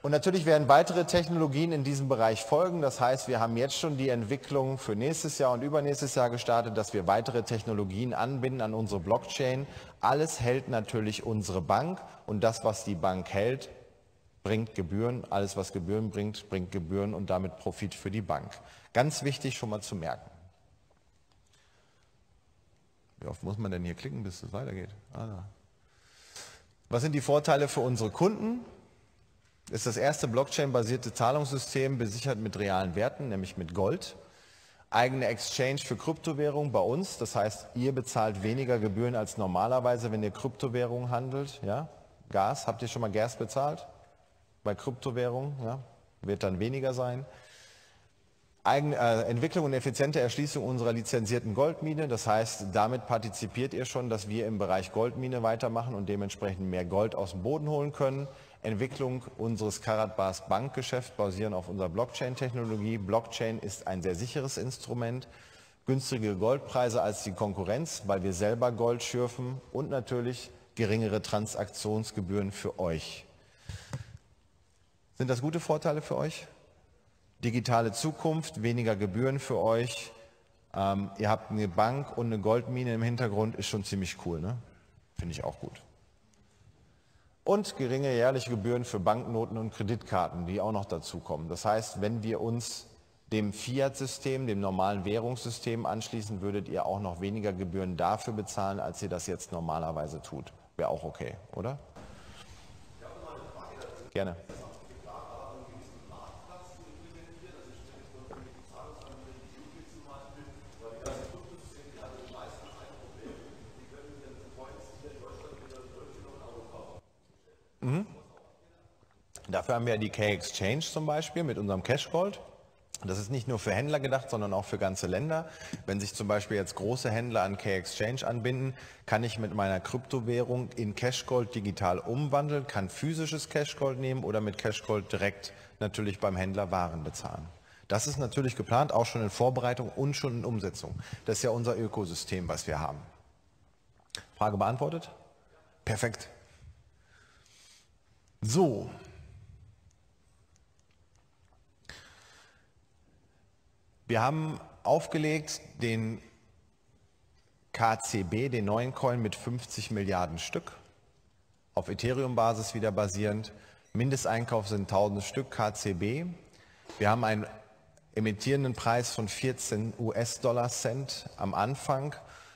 und natürlich werden weitere Technologien in diesem Bereich folgen. Das heißt, wir haben jetzt schon die Entwicklung für nächstes Jahr und übernächstes Jahr gestartet, dass wir weitere Technologien anbinden an unsere Blockchain. Alles hält natürlich unsere Bank und das, was die Bank hält, bringt Gebühren. Alles, was Gebühren bringt, bringt Gebühren und damit Profit für die Bank. Ganz wichtig schon mal zu merken. Wie oft muss man denn hier klicken, bis es weitergeht? Ah, was sind die Vorteile für unsere Kunden? Ist das erste Blockchain-basierte Zahlungssystem besichert mit realen Werten, nämlich mit Gold. Eigene Exchange für Kryptowährungen bei uns, das heißt, ihr bezahlt weniger Gebühren als normalerweise, wenn ihr Kryptowährungen handelt. Ja? Gas, habt ihr schon mal Gas bezahlt? Bei Kryptowährungen ja? wird dann weniger sein. Eigen, äh, Entwicklung und effiziente Erschließung unserer lizenzierten Goldmine. Das heißt, damit partizipiert ihr schon, dass wir im Bereich Goldmine weitermachen und dementsprechend mehr Gold aus dem Boden holen können. Entwicklung unseres Karatbars Bankgeschäft basieren auf unserer Blockchain-Technologie. Blockchain ist ein sehr sicheres Instrument, günstigere Goldpreise als die Konkurrenz, weil wir selber Gold schürfen und natürlich geringere Transaktionsgebühren für euch. Sind das gute Vorteile für euch? Digitale Zukunft, weniger Gebühren für euch. Ähm, ihr habt eine Bank und eine Goldmine im Hintergrund, ist schon ziemlich cool, ne? Finde ich auch gut und geringe jährliche Gebühren für Banknoten und Kreditkarten, die auch noch dazukommen. Das heißt, wenn wir uns dem Fiat-System, dem normalen Währungssystem anschließen, würdet ihr auch noch weniger Gebühren dafür bezahlen, als ihr das jetzt normalerweise tut. Wäre auch okay, oder? Gerne. Mhm. Dafür haben wir die K-Exchange zum Beispiel mit unserem Cash Gold. Das ist nicht nur für Händler gedacht, sondern auch für ganze Länder. Wenn sich zum Beispiel jetzt große Händler an K-Exchange anbinden, kann ich mit meiner Kryptowährung in Cash Gold digital umwandeln, kann physisches Cash Gold nehmen oder mit Cash Gold direkt natürlich beim Händler Waren bezahlen. Das ist natürlich geplant, auch schon in Vorbereitung und schon in Umsetzung. Das ist ja unser Ökosystem, was wir haben. Frage beantwortet? Perfekt. So. Wir haben aufgelegt den KCB, den neuen Coin mit 50 Milliarden Stück, auf Ethereum-Basis wieder basierend. Mindesteinkauf sind 1000 Stück KCB. Wir haben einen emittierenden Preis von 14 US-Dollar-Cent am Anfang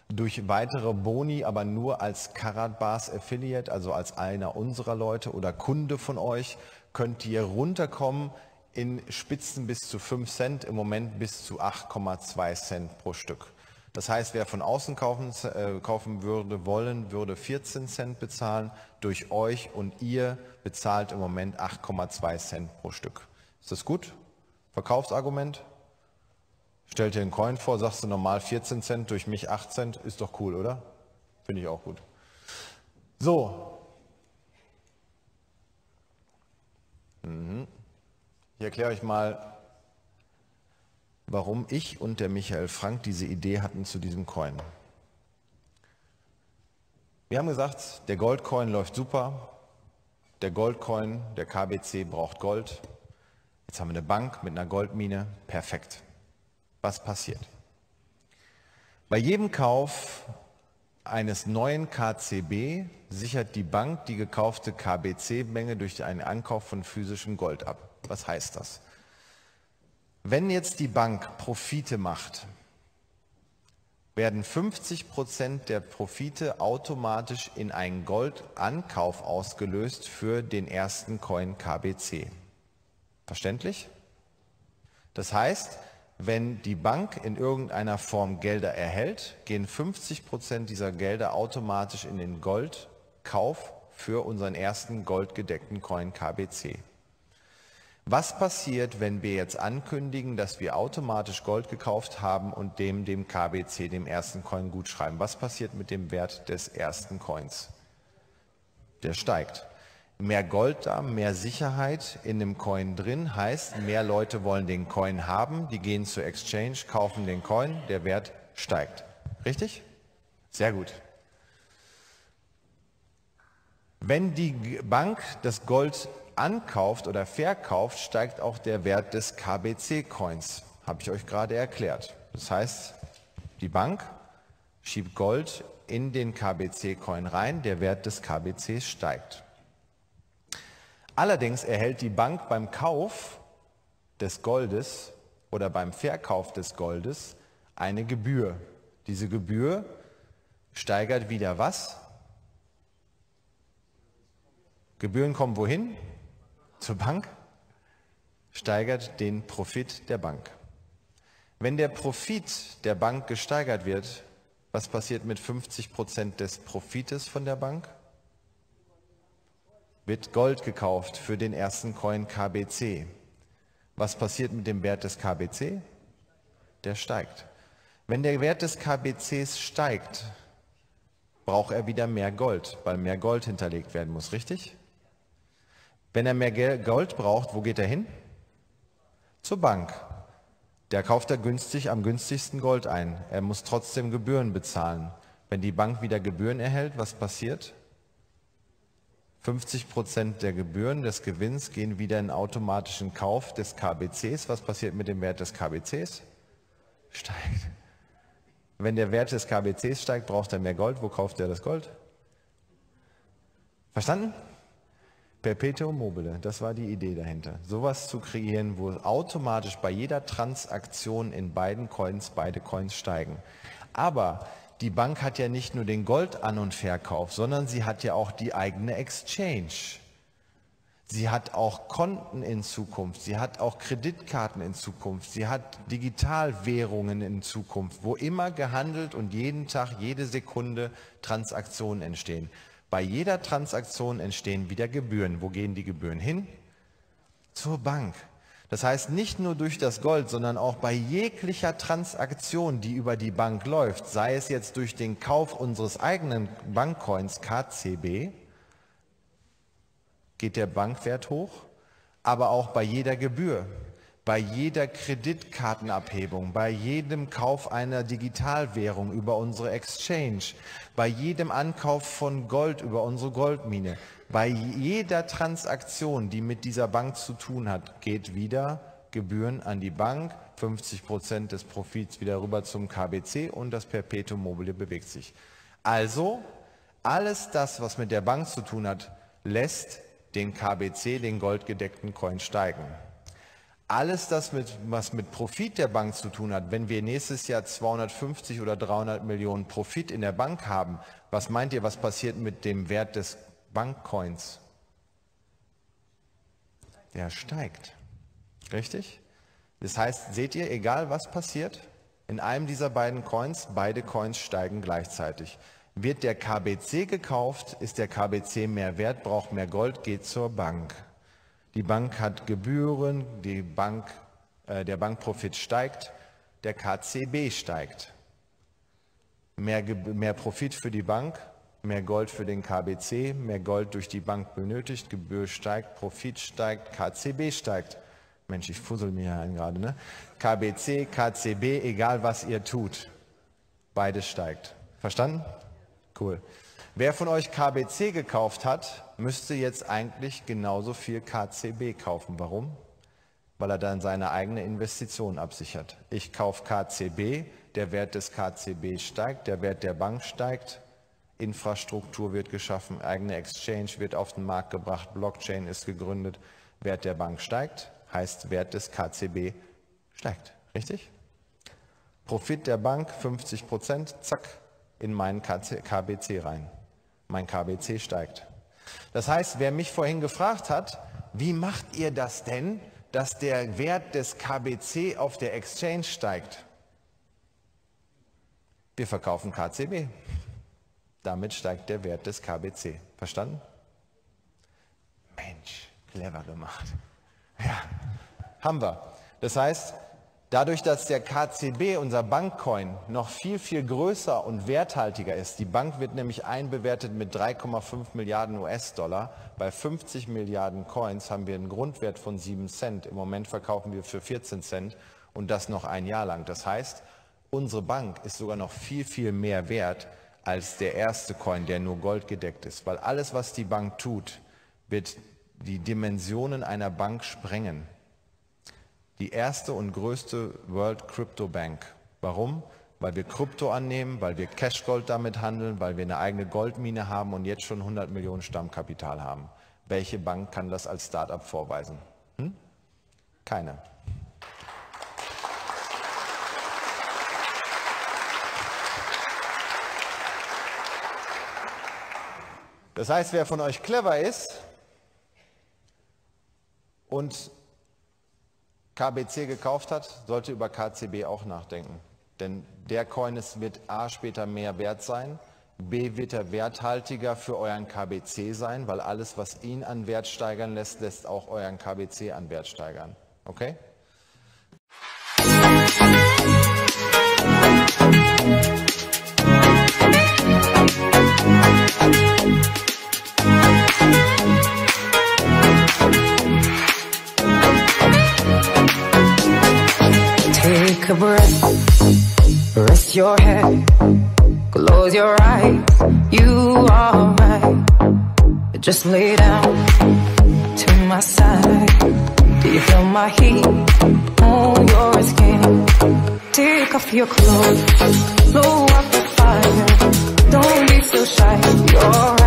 durch weitere Boni, aber nur als Karatbars Affiliate, also als einer unserer Leute oder Kunde von euch, könnt ihr runterkommen in Spitzen bis zu 5 Cent, im Moment bis zu 8,2 Cent pro Stück. Das heißt, wer von außen kaufen, äh, kaufen würde, wollen, würde 14 Cent bezahlen. Durch euch und ihr bezahlt im Moment 8,2 Cent pro Stück. Ist das gut? Verkaufsargument? Stell dir einen Coin vor, sagst du normal 14 Cent, durch mich 8 Cent, ist doch cool, oder? Finde ich auch gut. So. Mhm. Ich erkläre euch mal, warum ich und der Michael Frank diese Idee hatten zu diesem Coin. Wir haben gesagt, der Goldcoin läuft super, der Goldcoin, der KBC braucht Gold. Jetzt haben wir eine Bank mit einer Goldmine, perfekt was passiert. Bei jedem Kauf eines neuen KCB sichert die Bank die gekaufte KBC-Menge durch einen Ankauf von physischem Gold ab. Was heißt das? Wenn jetzt die Bank Profite macht, werden 50 Prozent der Profite automatisch in einen Goldankauf ausgelöst für den ersten Coin KBC. Verständlich? Das heißt, wenn die Bank in irgendeiner Form Gelder erhält, gehen 50 Prozent dieser Gelder automatisch in den Goldkauf für unseren ersten goldgedeckten Coin KBC. Was passiert, wenn wir jetzt ankündigen, dass wir automatisch Gold gekauft haben und dem, dem KBC, dem ersten Coin gutschreiben? Was passiert mit dem Wert des ersten Coins? Der steigt mehr Gold da, mehr Sicherheit in dem Coin drin, heißt, mehr Leute wollen den Coin haben, die gehen zur Exchange, kaufen den Coin, der Wert steigt. Richtig? Sehr gut. Wenn die Bank das Gold ankauft oder verkauft, steigt auch der Wert des KBC-Coins. Habe ich euch gerade erklärt. Das heißt, die Bank schiebt Gold in den KBC-Coin rein, der Wert des KBC steigt. Allerdings erhält die Bank beim Kauf des Goldes oder beim Verkauf des Goldes eine Gebühr. Diese Gebühr steigert wieder was? Gebühren kommen wohin? Zur Bank? Steigert den Profit der Bank. Wenn der Profit der Bank gesteigert wird, was passiert mit 50% des Profites von der Bank? wird Gold gekauft für den ersten Coin KBC. Was passiert mit dem Wert des KBC? Der steigt. Wenn der Wert des KBCs steigt, braucht er wieder mehr Gold, weil mehr Gold hinterlegt werden muss, richtig? Wenn er mehr Gold braucht, wo geht er hin? Zur Bank. Der kauft er günstig am günstigsten Gold ein. Er muss trotzdem Gebühren bezahlen. Wenn die Bank wieder Gebühren erhält, was passiert? 50 Prozent der Gebühren des Gewinns gehen wieder in automatischen Kauf des KBCs. Was passiert mit dem Wert des KBCs? Steigt. Wenn der Wert des KBCs steigt, braucht er mehr Gold. Wo kauft er das Gold? Verstanden? Perpetuum mobile, das war die Idee dahinter. Sowas zu kreieren, wo automatisch bei jeder Transaktion in beiden Coins beide Coins steigen. Aber die Bank hat ja nicht nur den Goldan- und Verkauf, sondern sie hat ja auch die eigene Exchange. Sie hat auch Konten in Zukunft, sie hat auch Kreditkarten in Zukunft, sie hat Digitalwährungen in Zukunft, wo immer gehandelt und jeden Tag, jede Sekunde Transaktionen entstehen. Bei jeder Transaktion entstehen wieder Gebühren. Wo gehen die Gebühren hin? Zur Bank. Das heißt, nicht nur durch das Gold, sondern auch bei jeglicher Transaktion, die über die Bank läuft, sei es jetzt durch den Kauf unseres eigenen Bankcoins KCB, geht der Bankwert hoch, aber auch bei jeder Gebühr, bei jeder Kreditkartenabhebung, bei jedem Kauf einer Digitalwährung über unsere Exchange, bei jedem Ankauf von Gold über unsere Goldmine, bei jeder Transaktion, die mit dieser Bank zu tun hat, geht wieder Gebühren an die Bank, 50 Prozent des Profits wieder rüber zum KBC und das Perpetuum mobile bewegt sich. Also alles das, was mit der Bank zu tun hat, lässt den KBC, den goldgedeckten Coin steigen alles das, mit, was mit Profit der Bank zu tun hat, wenn wir nächstes Jahr 250 oder 300 Millionen Profit in der Bank haben, was meint ihr, was passiert mit dem Wert des Bankcoins? Der steigt. Richtig? Das heißt, seht ihr, egal was passiert, in einem dieser beiden Coins, beide Coins steigen gleichzeitig. Wird der KBC gekauft, ist der KBC mehr wert, braucht mehr Gold, geht zur Bank. Die Bank hat Gebühren, Bank, äh, der Bankprofit steigt, der KCB steigt. Mehr, mehr Profit für die Bank, mehr Gold für den KBC, mehr Gold durch die Bank benötigt, Gebühr steigt, Profit steigt, KCB steigt. Mensch, ich fussel mir hier ein gerade. Ne? KBC, KCB, egal was ihr tut, beides steigt. Verstanden? Cool. Wer von euch KBC gekauft hat, müsste jetzt eigentlich genauso viel KCB kaufen. Warum? Weil er dann seine eigene Investition absichert. Ich kaufe KCB, der Wert des KCB steigt, der Wert der Bank steigt, Infrastruktur wird geschaffen, eigene Exchange wird auf den Markt gebracht, Blockchain ist gegründet, Wert der Bank steigt, heißt Wert des KCB steigt. Richtig? Profit der Bank 50 Prozent, zack, in meinen KBC rein mein KBC steigt. Das heißt, wer mich vorhin gefragt hat, wie macht ihr das denn, dass der Wert des KBC auf der Exchange steigt? Wir verkaufen KCB. Damit steigt der Wert des KBC. Verstanden? Mensch, clever gemacht. Ja, haben wir. Das heißt, Dadurch, dass der KCB, unser Bankcoin, noch viel, viel größer und werthaltiger ist, die Bank wird nämlich einbewertet mit 3,5 Milliarden US-Dollar. Bei 50 Milliarden Coins haben wir einen Grundwert von 7 Cent. Im Moment verkaufen wir für 14 Cent und das noch ein Jahr lang. Das heißt, unsere Bank ist sogar noch viel, viel mehr wert als der erste Coin, der nur goldgedeckt ist. Weil alles, was die Bank tut, wird die Dimensionen einer Bank sprengen die erste und größte World Crypto Bank. Warum? Weil wir Krypto annehmen, weil wir Cashgold damit handeln, weil wir eine eigene Goldmine haben und jetzt schon 100 Millionen Stammkapital haben. Welche Bank kann das als Startup vorweisen? Hm? Keine. Das heißt, wer von euch clever ist und KBC gekauft hat, sollte über KCB auch nachdenken. Denn der Coin ist, wird A später mehr wert sein, B wird er werthaltiger für euren KBC sein, weil alles, was ihn an Wert steigern lässt, lässt auch euren KBC an Wert steigern. Okay? Musik a breath Rest your head Close your eyes You are mine. Just lay down To my side Do you feel my heat On your skin Take off your clothes Blow up the fire Don't be so shy You're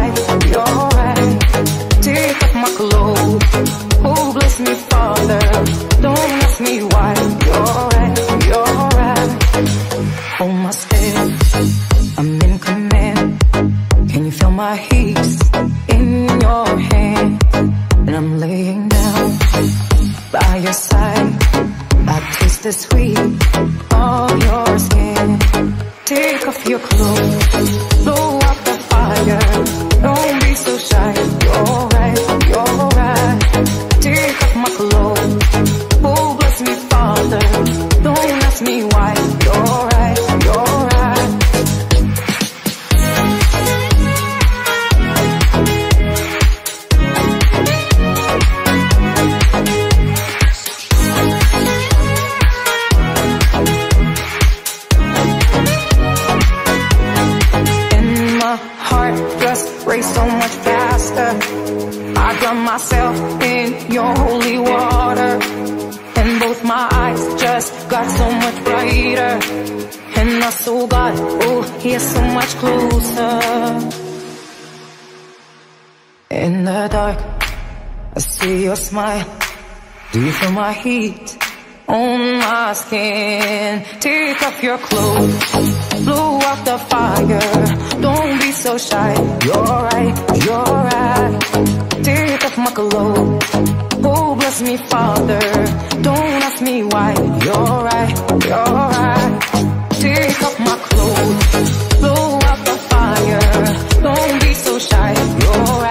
see your smile? Do you feel my heat on my skin? Take off your clothes, blow out the fire. Don't be so shy, you're right, you're right. Take off my clothes, oh bless me Father. Don't ask me why, you're right, you're right. Take off my clothes, blow out the fire. Don't be so shy, you're